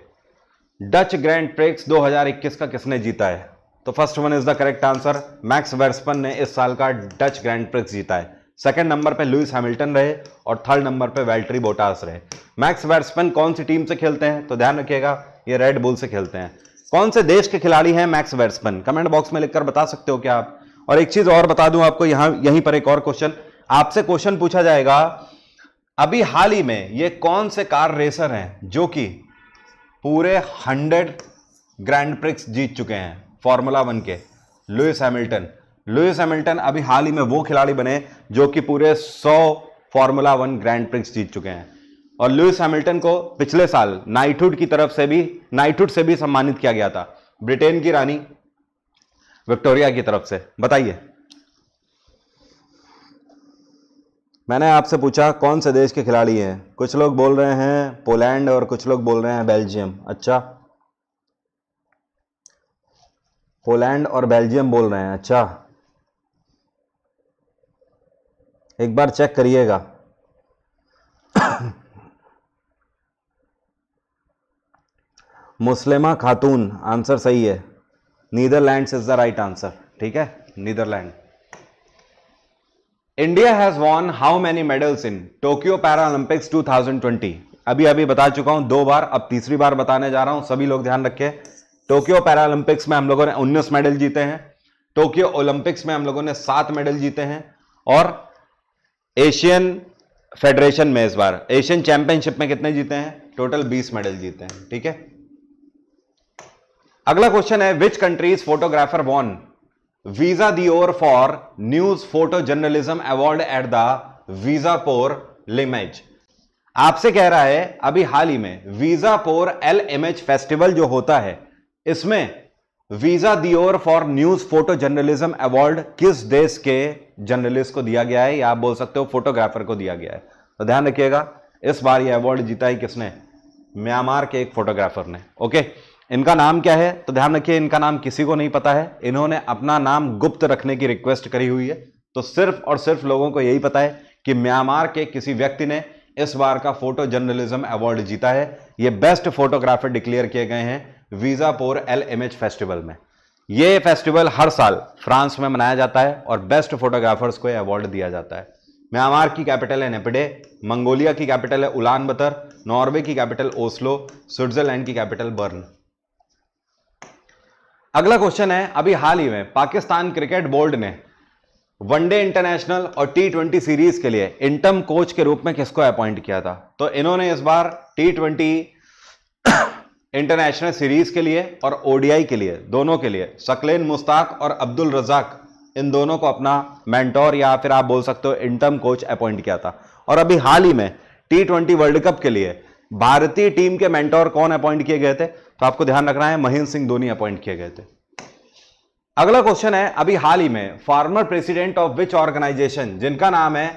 डच ग्रैंड प्रिक्स 2021 का किसने जीता है तो first one is the correct answer Max Verstappen ने इस साल का डच ग्रैंड प्रिक्स जीता है सेकंड नंबर पे लुइस हैमिल्टन रहे और थर्ड नंबर पे वेल्ट्री बोटास रहे मैक्स वेट्समैन कौन सी टीम से खेलते हैं तो ध्यान रखिएगा ये रेड बुल से खेलते हैं कौन से देश के खिलाड़ी हैं मैक्स वेट्समैन कमेंट बॉक्स में लिखकर बता सकते हो क्या आप और एक चीज और बता दूं आपको यहां यहीं पर एक और क्वेश्चन आपसे क्वेश्चन पूछा जाएगा अभी हाल ही में ये कौन से कार रेसर हैं जो कि पूरे हंड्रेड ग्रैंड प्रिक्स जीत चुके हैं फॉर्मूला वन के लुइस हैमिल्टन लुइस हैमिल्टन अभी हाल ही में वो खिलाड़ी बने जो कि पूरे 100 फॉर्मूला वन ग्रैंड प्रिक्स जीत चुके हैं और लुइस हैमिल्टन को पिछले साल नाइटहुड की तरफ से भी नाइटहुड से भी सम्मानित किया गया था ब्रिटेन की रानी विक्टोरिया की तरफ से बताइए मैंने आपसे पूछा कौन से देश के खिलाड़ी हैं कुछ लोग बोल रहे हैं पोलैंड और कुछ लोग बोल रहे हैं बेल्जियम अच्छा पोलैंड और बेल्जियम बोल रहे हैं अच्छा एक बार चेक करिएगा मुस्लिमा खातून आंसर सही है Netherlands is the right answer ठीक है Netherlands India has won how many medals in Tokyo Paralympics 2020 अभी अभी बता चुका हूं दो बार अब तीसरी बार बताने जा रहा हूं सभी लोग ध्यान रखें टोक्यो पैरालंपिक्स में हम लोगों ने 19 मेडल जीते हैं टोक्यो ओलंपिक्स में हम लोगों ने सात मेडल जीते हैं और एशियन फेडरेशन में इस बार एशियन चैंपियनशिप में कितने जीते हैं टोटल 20 मेडल जीते हैं ठीक है अगला क्वेश्चन है which countries photographer won Visa d'Or for news photo journalism award at the Visa pour l'image आपसे कह रहा है अभी हाल ही में Visa pour L M H festival जो होता है इसमें Visa d'Or for news photo journalism award किस देश के जर्नलिस्ट को दिया गया है या आप बोल सकते हो फोटोग्राफर को दिया गया है तो ध्यान रखिएगा इस बार यह अवार्ड जीता है किसने म्यांमार के एक फोटोग्राफर ने ओके इनका नाम क्या है तो ध्यान रखिए इनका नाम किसी को नहीं पता है इन्होंने अपना नाम गुप्त रखने की रिक्वेस्ट करी हुई है तो सिर्फ और सिर्फ लोगों को यही पता है कि म्यांमार के किसी व्यक्ति ने इस बार का फोटो जर्नलिज्म अवार्ड जीता है ये बेस्ट फोटोग्राफर डिक्लेयर किए गए हैं Visa pour L M H festival में यह फेस्टिवल हर साल फ्रांस में मनाया जाता है और बेस्ट फोटोग्राफर्स को अवार्ड दिया जाता है म्यांमार की कैपिटल है नेपडे मंगोलिया की कैपिटल है उलान बतर नॉर्वे की कैपिटल ओस्लो स्विट्जरलैंड की कैपिटल बर्न अगला क्वेश्चन है अभी हाल ही में पाकिस्तान क्रिकेट बोर्ड ने वनडे इंटरनेशनल और टी ट्वेंटी सीरीज के लिए इंटर्म कोच के रूप में किसको अपॉइंट किया था तो इन्होंने इस बार टी ट्वेंटी इंटरनेशनल सीरीज के लिए और ओडीआई के लिए दोनों के लिए सकलेन मुस्ताक और अब्दुल रजाक इन दोनों को अपना मैंटोर या फिर आप बोल सकते हो इंटर्म कोच अपॉइंट किया था और अभी हाल ही में टी ट्वेंटी वर्ल्ड कप के लिए भारतीय टीम के मेंटोर कौन अपॉइंट किए गए थे तो आपको ध्यान रखना है महेंद्र सिंह धोनी अपॉइंट किए गए थे अगला क्वेश्चन है अभी हाल ही में former president of which organization जिनका नाम है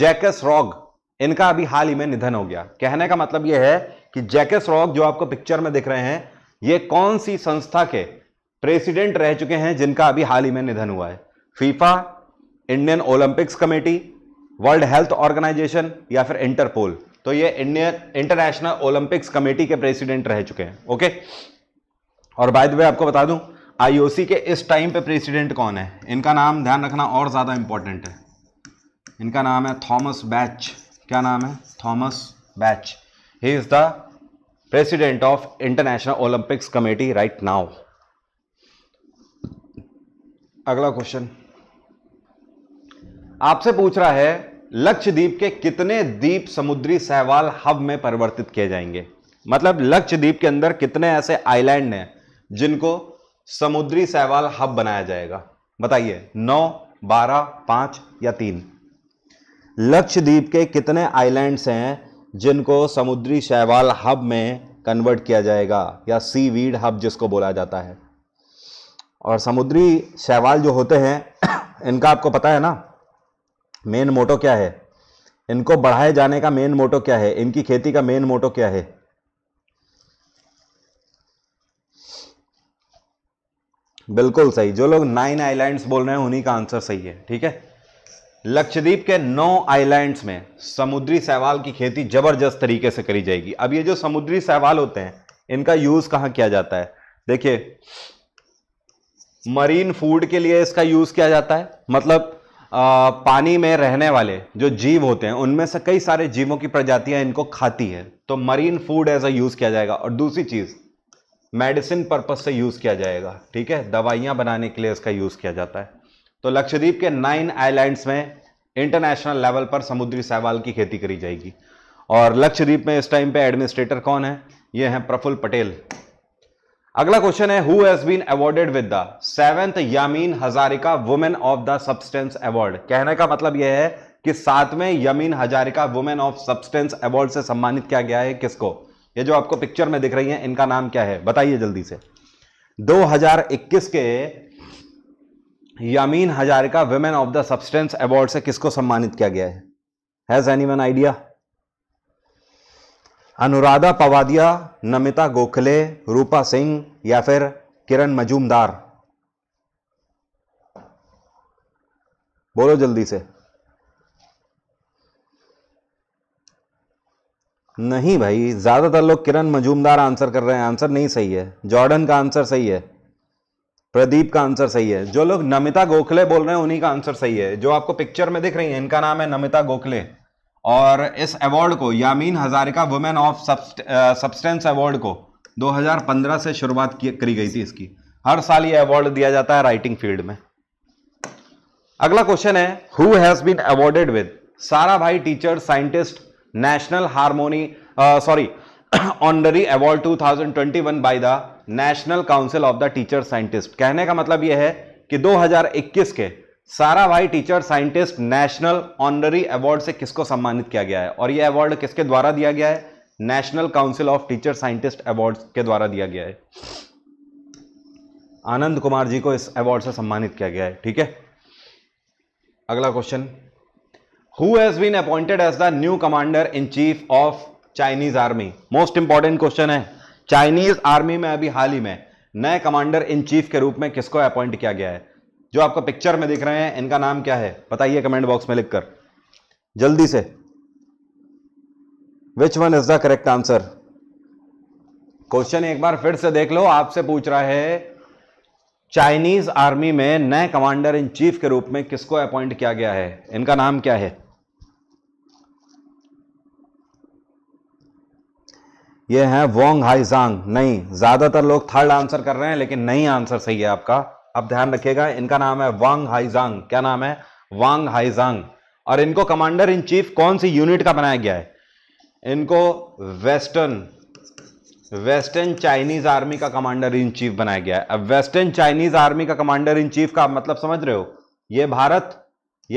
जैकस रॉग इनका अभी हाल ही में निधन हो गया कहने का मतलब यह है कि जैके श्रॉक जो आपको पिक्चर में दिख रहे हैं ये कौन सी संस्था के प्रेसिडेंट रह चुके हैं जिनका अभी हाल ही में निधन हुआ है FIFA Indian Olympics committee World Health Organization या फिर इंटरपोल तो ये इंडियन इंटरनेशनल ओलंपिक्स कमेटी के प्रेसिडेंट रह चुके हैं ओके और बाय द वे आपको बता दूं आईओसी के इस टाइम पे प्रेसिडेंट कौन है इनका नाम ध्यान रखना और ज़्यादा इंपॉर्टेंट है इनका नाम है थॉमस बैच क्या नाम है Thomas Bach He is the president of International Olympics Committee right now. अगला क्वेश्चन आपसे पूछ रहा है लक्षद्वीप के कितने द्वीप समुद्री सहवाल हब में परिवर्तित किए जाएंगे मतलब लक्षद्वीप के अंदर कितने ऐसे आइलैंड हैं जिनको समुद्री सहवाल हब बनाया जाएगा बताइए नौ बारह पांच या तीन लक्षद्वीप के कितने आइलैंड्स हैं जिनको समुद्री शैवाल हब में कन्वर्ट किया जाएगा या सी वीड हब जिसको बोला जाता है और समुद्री शैवाल जो होते हैं इनका आपको पता है ना मेन मोटो क्या है इनको बढ़ाए जाने का मेन मोटो क्या है इनकी खेती का मेन मोटो क्या है बिल्कुल सही जो लोग नाइन आइलैंड्स बोल रहे हैं उन्हीं का आंसर सही है ठीक है लक्षद्वीप के नौ आइलैंड्स में समुद्री सहवाल की खेती जबरदस्त तरीके से करी जाएगी अब ये जो समुद्री सहवाल होते हैं इनका यूज कहां किया जाता है देखिए मरीन फूड के लिए इसका यूज किया जाता है मतलब आ, पानी में रहने वाले जो जीव होते हैं उनमें से कई सारे जीवों की प्रजातियां इनको खाती हैं तो marine food as a use किया जाएगा और दूसरी चीज मेडिसिन पर्पज से यूज किया जाएगा ठीक है दवाइयां बनाने के लिए इसका यूज किया जाता है तो लक्षद्वीप के नाइन आइलैंड्स में इंटरनेशनल लेवल पर समुद्री सहवाल की खेती करी जाएगी और लक्षद्वीप में इस टाइम पे एडमिनिस्ट्रेटर कौन है ये हैं प्रफुल्ल पटेल अगला क्वेश्चन है who has been awarded with the seventh Yameen Hazarika women of the substance award कहने का मतलब यह है कि सातवें Yameen Hazarika women of substance award से सम्मानित किया गया है किसको ये जो आपको पिक्चर में दिख रही है इनका नाम क्या है बताइए जल्दी से 2021 के Yameen Hazarika women of the substance award से किसको सम्मानित किया गया है has any one idea Anuradha Pawadia Namita Gokhale Rupa Singh या फिर किरण मजूमदार बोलो जल्दी से नहीं भाई ज्यादातर लोग किरण मजूमदार आंसर कर रहे हैं आंसर नहीं सही है जॉर्डन का आंसर सही है प्रदीप का आंसर सही है जो लोग नमिता गोखले बोल रहे हैं उन्हीं का आंसर सही है जो आपको पिक्चर में दिख रही है इनका नाम है नमिता गोखले और इस अवार्ड को Yameen Hazarika women of substance award को 2015 से शुरुआत करी गई थी इसकी हर साल ये अवार्ड दिया जाता है राइटिंग फील्ड में अगला क्वेश्चन है who has been awarded with Sarabhai teacher scientist national harmony sorry honorary award 2021 by the national council of the teacher scientist कहने का मतलब यह है कि 2021 के Sarabhai teacher scientist national honorary award से किसको सम्मानित किया गया है और यह अवार्ड किसके द्वारा दिया गया है national council of teacher scientist award के द्वारा दिया गया है आनंद कुमार जी को इस अवार्ड से सम्मानित किया गया है ठीक है अगला question who has been appointed as the new commander in chief of Chinese army most important question है चाइनीज आर्मी में अभी हाल ही में नए कमांडर इन चीफ के रूप में किसको अपॉइंट किया गया है जो आपको पिक्चर में दिख रहे हैं इनका नाम क्या है बताइए कमेंट बॉक्स में लिखकर जल्दी से which one is the correct answer question एक बार फिर से देख लो आपसे पूछ रहा है चाइनीज आर्मी में नए कमांडर इन चीफ के रूप में किसको अपॉइंट किया गया है इनका नाम क्या है ये है वोंग हाइजांग नहीं ज्यादातर लोग थर्ड आंसर कर रहे हैं लेकिन नहीं आंसर सही है आपका अब ध्यान रखिएगा इनका नाम है वांग हाइजांग क्या नाम है वांग हाइजांग और इनको कमांडर इन चीफ कौन सी यूनिट का बनाया गया है इनको वेस्टर्न वेस्टर्न चाइनीज आर्मी का कमांडर इन चीफ बनाया गया है अब वेस्टर्न चाइनीज आर्मी का कमांडर इन चीफ का मतलब समझ रहे हो ये भारत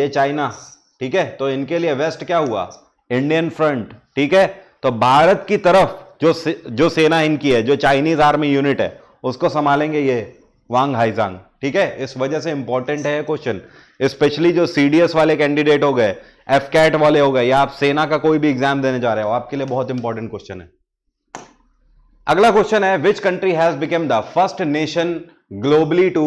ये चाइना ठीक है तो इनके लिए वेस्ट क्या हुआ इंडियन फ्रंट ठीक है तो भारत की तरफ जो से, जो सेना इनकी है जो चाइनीज आर्मी यूनिट है उसको संभालेंगे ये वांग हाइजांग ठीक है इस वजह से इंपॉर्टेंट है क्वेश्चन स्पेशली जो सीडीएस वाले कैंडिडेट हो गए एफ कैट वाले हो गए या आप सेना का कोई भी एग्जाम देने जा रहे हो आपके लिए बहुत इंपॉर्टेंट क्वेश्चन है अगला क्वेश्चन है which country has became the first nation globally to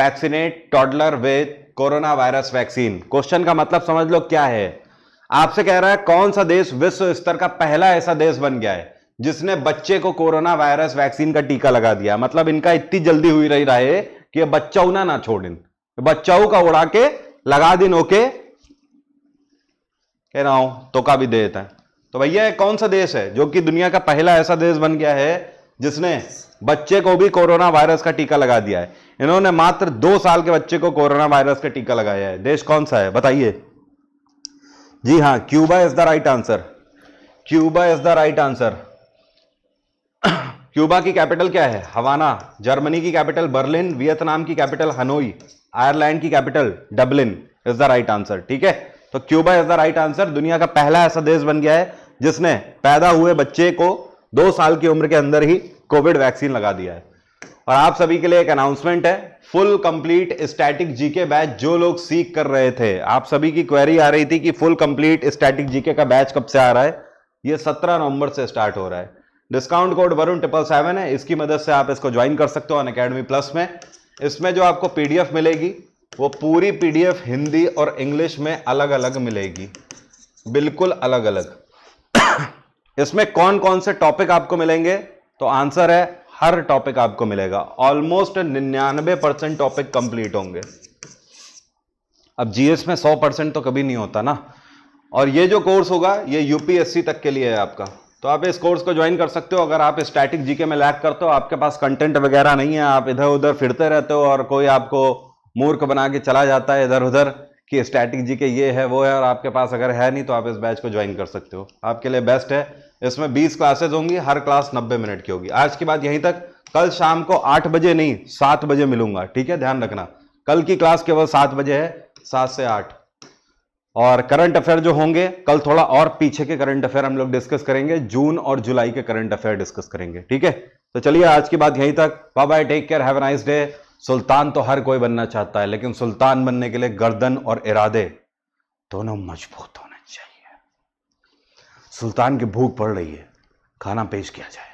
vaccinate toddler with corona virus vaccine question का मतलब समझ लो क्या है आपसे कह रहा है कौन सा देश विश्व स्तर का पहला ऐसा देश बन गया है जिसने बच्चे को कोरोना वायरस वैक्सीन का टीका लगा दिया मतलब इनका इतनी जल्दी हुई रही रहे कि बच्चा ना ना छोड़ इन बच्चाऊ का उड़ा के लगा दिन ओके कह रहा हूं तो का भी देता है तो भैया कौन सा देश है जो कि दुनिया का पहला ऐसा देश बन गया है जिसने बच्चे को भी कोरोना वायरस का टीका लगा दिया है इन्होंने मात्र दो साल के बच्चे को कोरोना वायरस का टीका लगाया है देश कौन सा है बताइए जी हाँ Cuba is the right answer Cuba is the right answer Cuba की कैपिटल क्या है हवाना जर्मनी की कैपिटल बर्लिन वियतनाम की कैपिटल हनोई आयरलैंड की capital Dublin is the right answer ठीक है तो Cuba is the right answer दुनिया का पहला ऐसा देश बन गया है जिसने पैदा हुए बच्चे को दो साल की उम्र के अंदर ही कोविड वैक्सीन लगा दिया है और आप सभी के लिए एक अनाउंसमेंट है full complete static GK batch जो लोग सीख कर रहे थे आप सभी की क्वेरी आ रही थी कि फुल कंप्लीट स्टैटिक जीके का बैच कब से आ रहा है यह सत्रह नवंबर से स्टार्ट हो रहा है discount code Varun triple seven है इसकी मदद से आप इसको ज्वाइन कर सकते हो अन अकेडमी प्लस में इसमें जो आपको पीडीएफ मिलेगी वो पूरी पीडीएफ हिंदी और इंग्लिश में अलग अलग मिलेगी बिल्कुल अलग अलग इसमें कौन कौन से टॉपिक आपको मिलेंगे तो आंसर है हर टॉपिक आपको मिलेगा ऑलमोस्ट निन्यानवे परसेंट टॉपिक कंप्लीट होंगे अब जीएस में सौ परसेंट तो कभी नहीं होता ना और ये जो कोर्स होगा ये यूपीएससी तक के लिए है आपका तो आप इस कोर्स को ज्वाइन कर सकते हो अगर आप स्टैटिक जीके में लैक करते हो आपके पास कंटेंट वगैरह नहीं है आप इधर उधर फिरते रहते हो और कोई आपको मूर्ख बना के चला जाता है इधर उधर कि स्टैटिक जी के ये है वो है और आपके पास अगर है नहीं तो आप इस बैच को ज्वाइन कर सकते हो आपके लिए बेस्ट है इसमें बीस क्लासेज होंगी हर क्लास नब्बे मिनट की होगी आज की बात यहीं तक कल शाम को आठ बजे नहीं सात बजे मिलूंगा ठीक है ध्यान रखना कल की क्लास केवल सात बजे है सात से आठ और करंट अफेयर जो होंगे कल थोड़ा और पीछे के करंट अफेयर हम लोग डिस्कस करेंगे जून और जुलाई के करंट अफेयर डिस्कस करेंगे ठीक है तो चलिए आज की बात यहीं तक bye bye take care have nice day Sultan तो हर कोई बनना चाहता है लेकिन सुल्तान बनने के लिए गर्दन और इरादे दोनों मजबूत होने चाहिए सुल्तान की भूख पड़ रही है खाना पेश किया जाए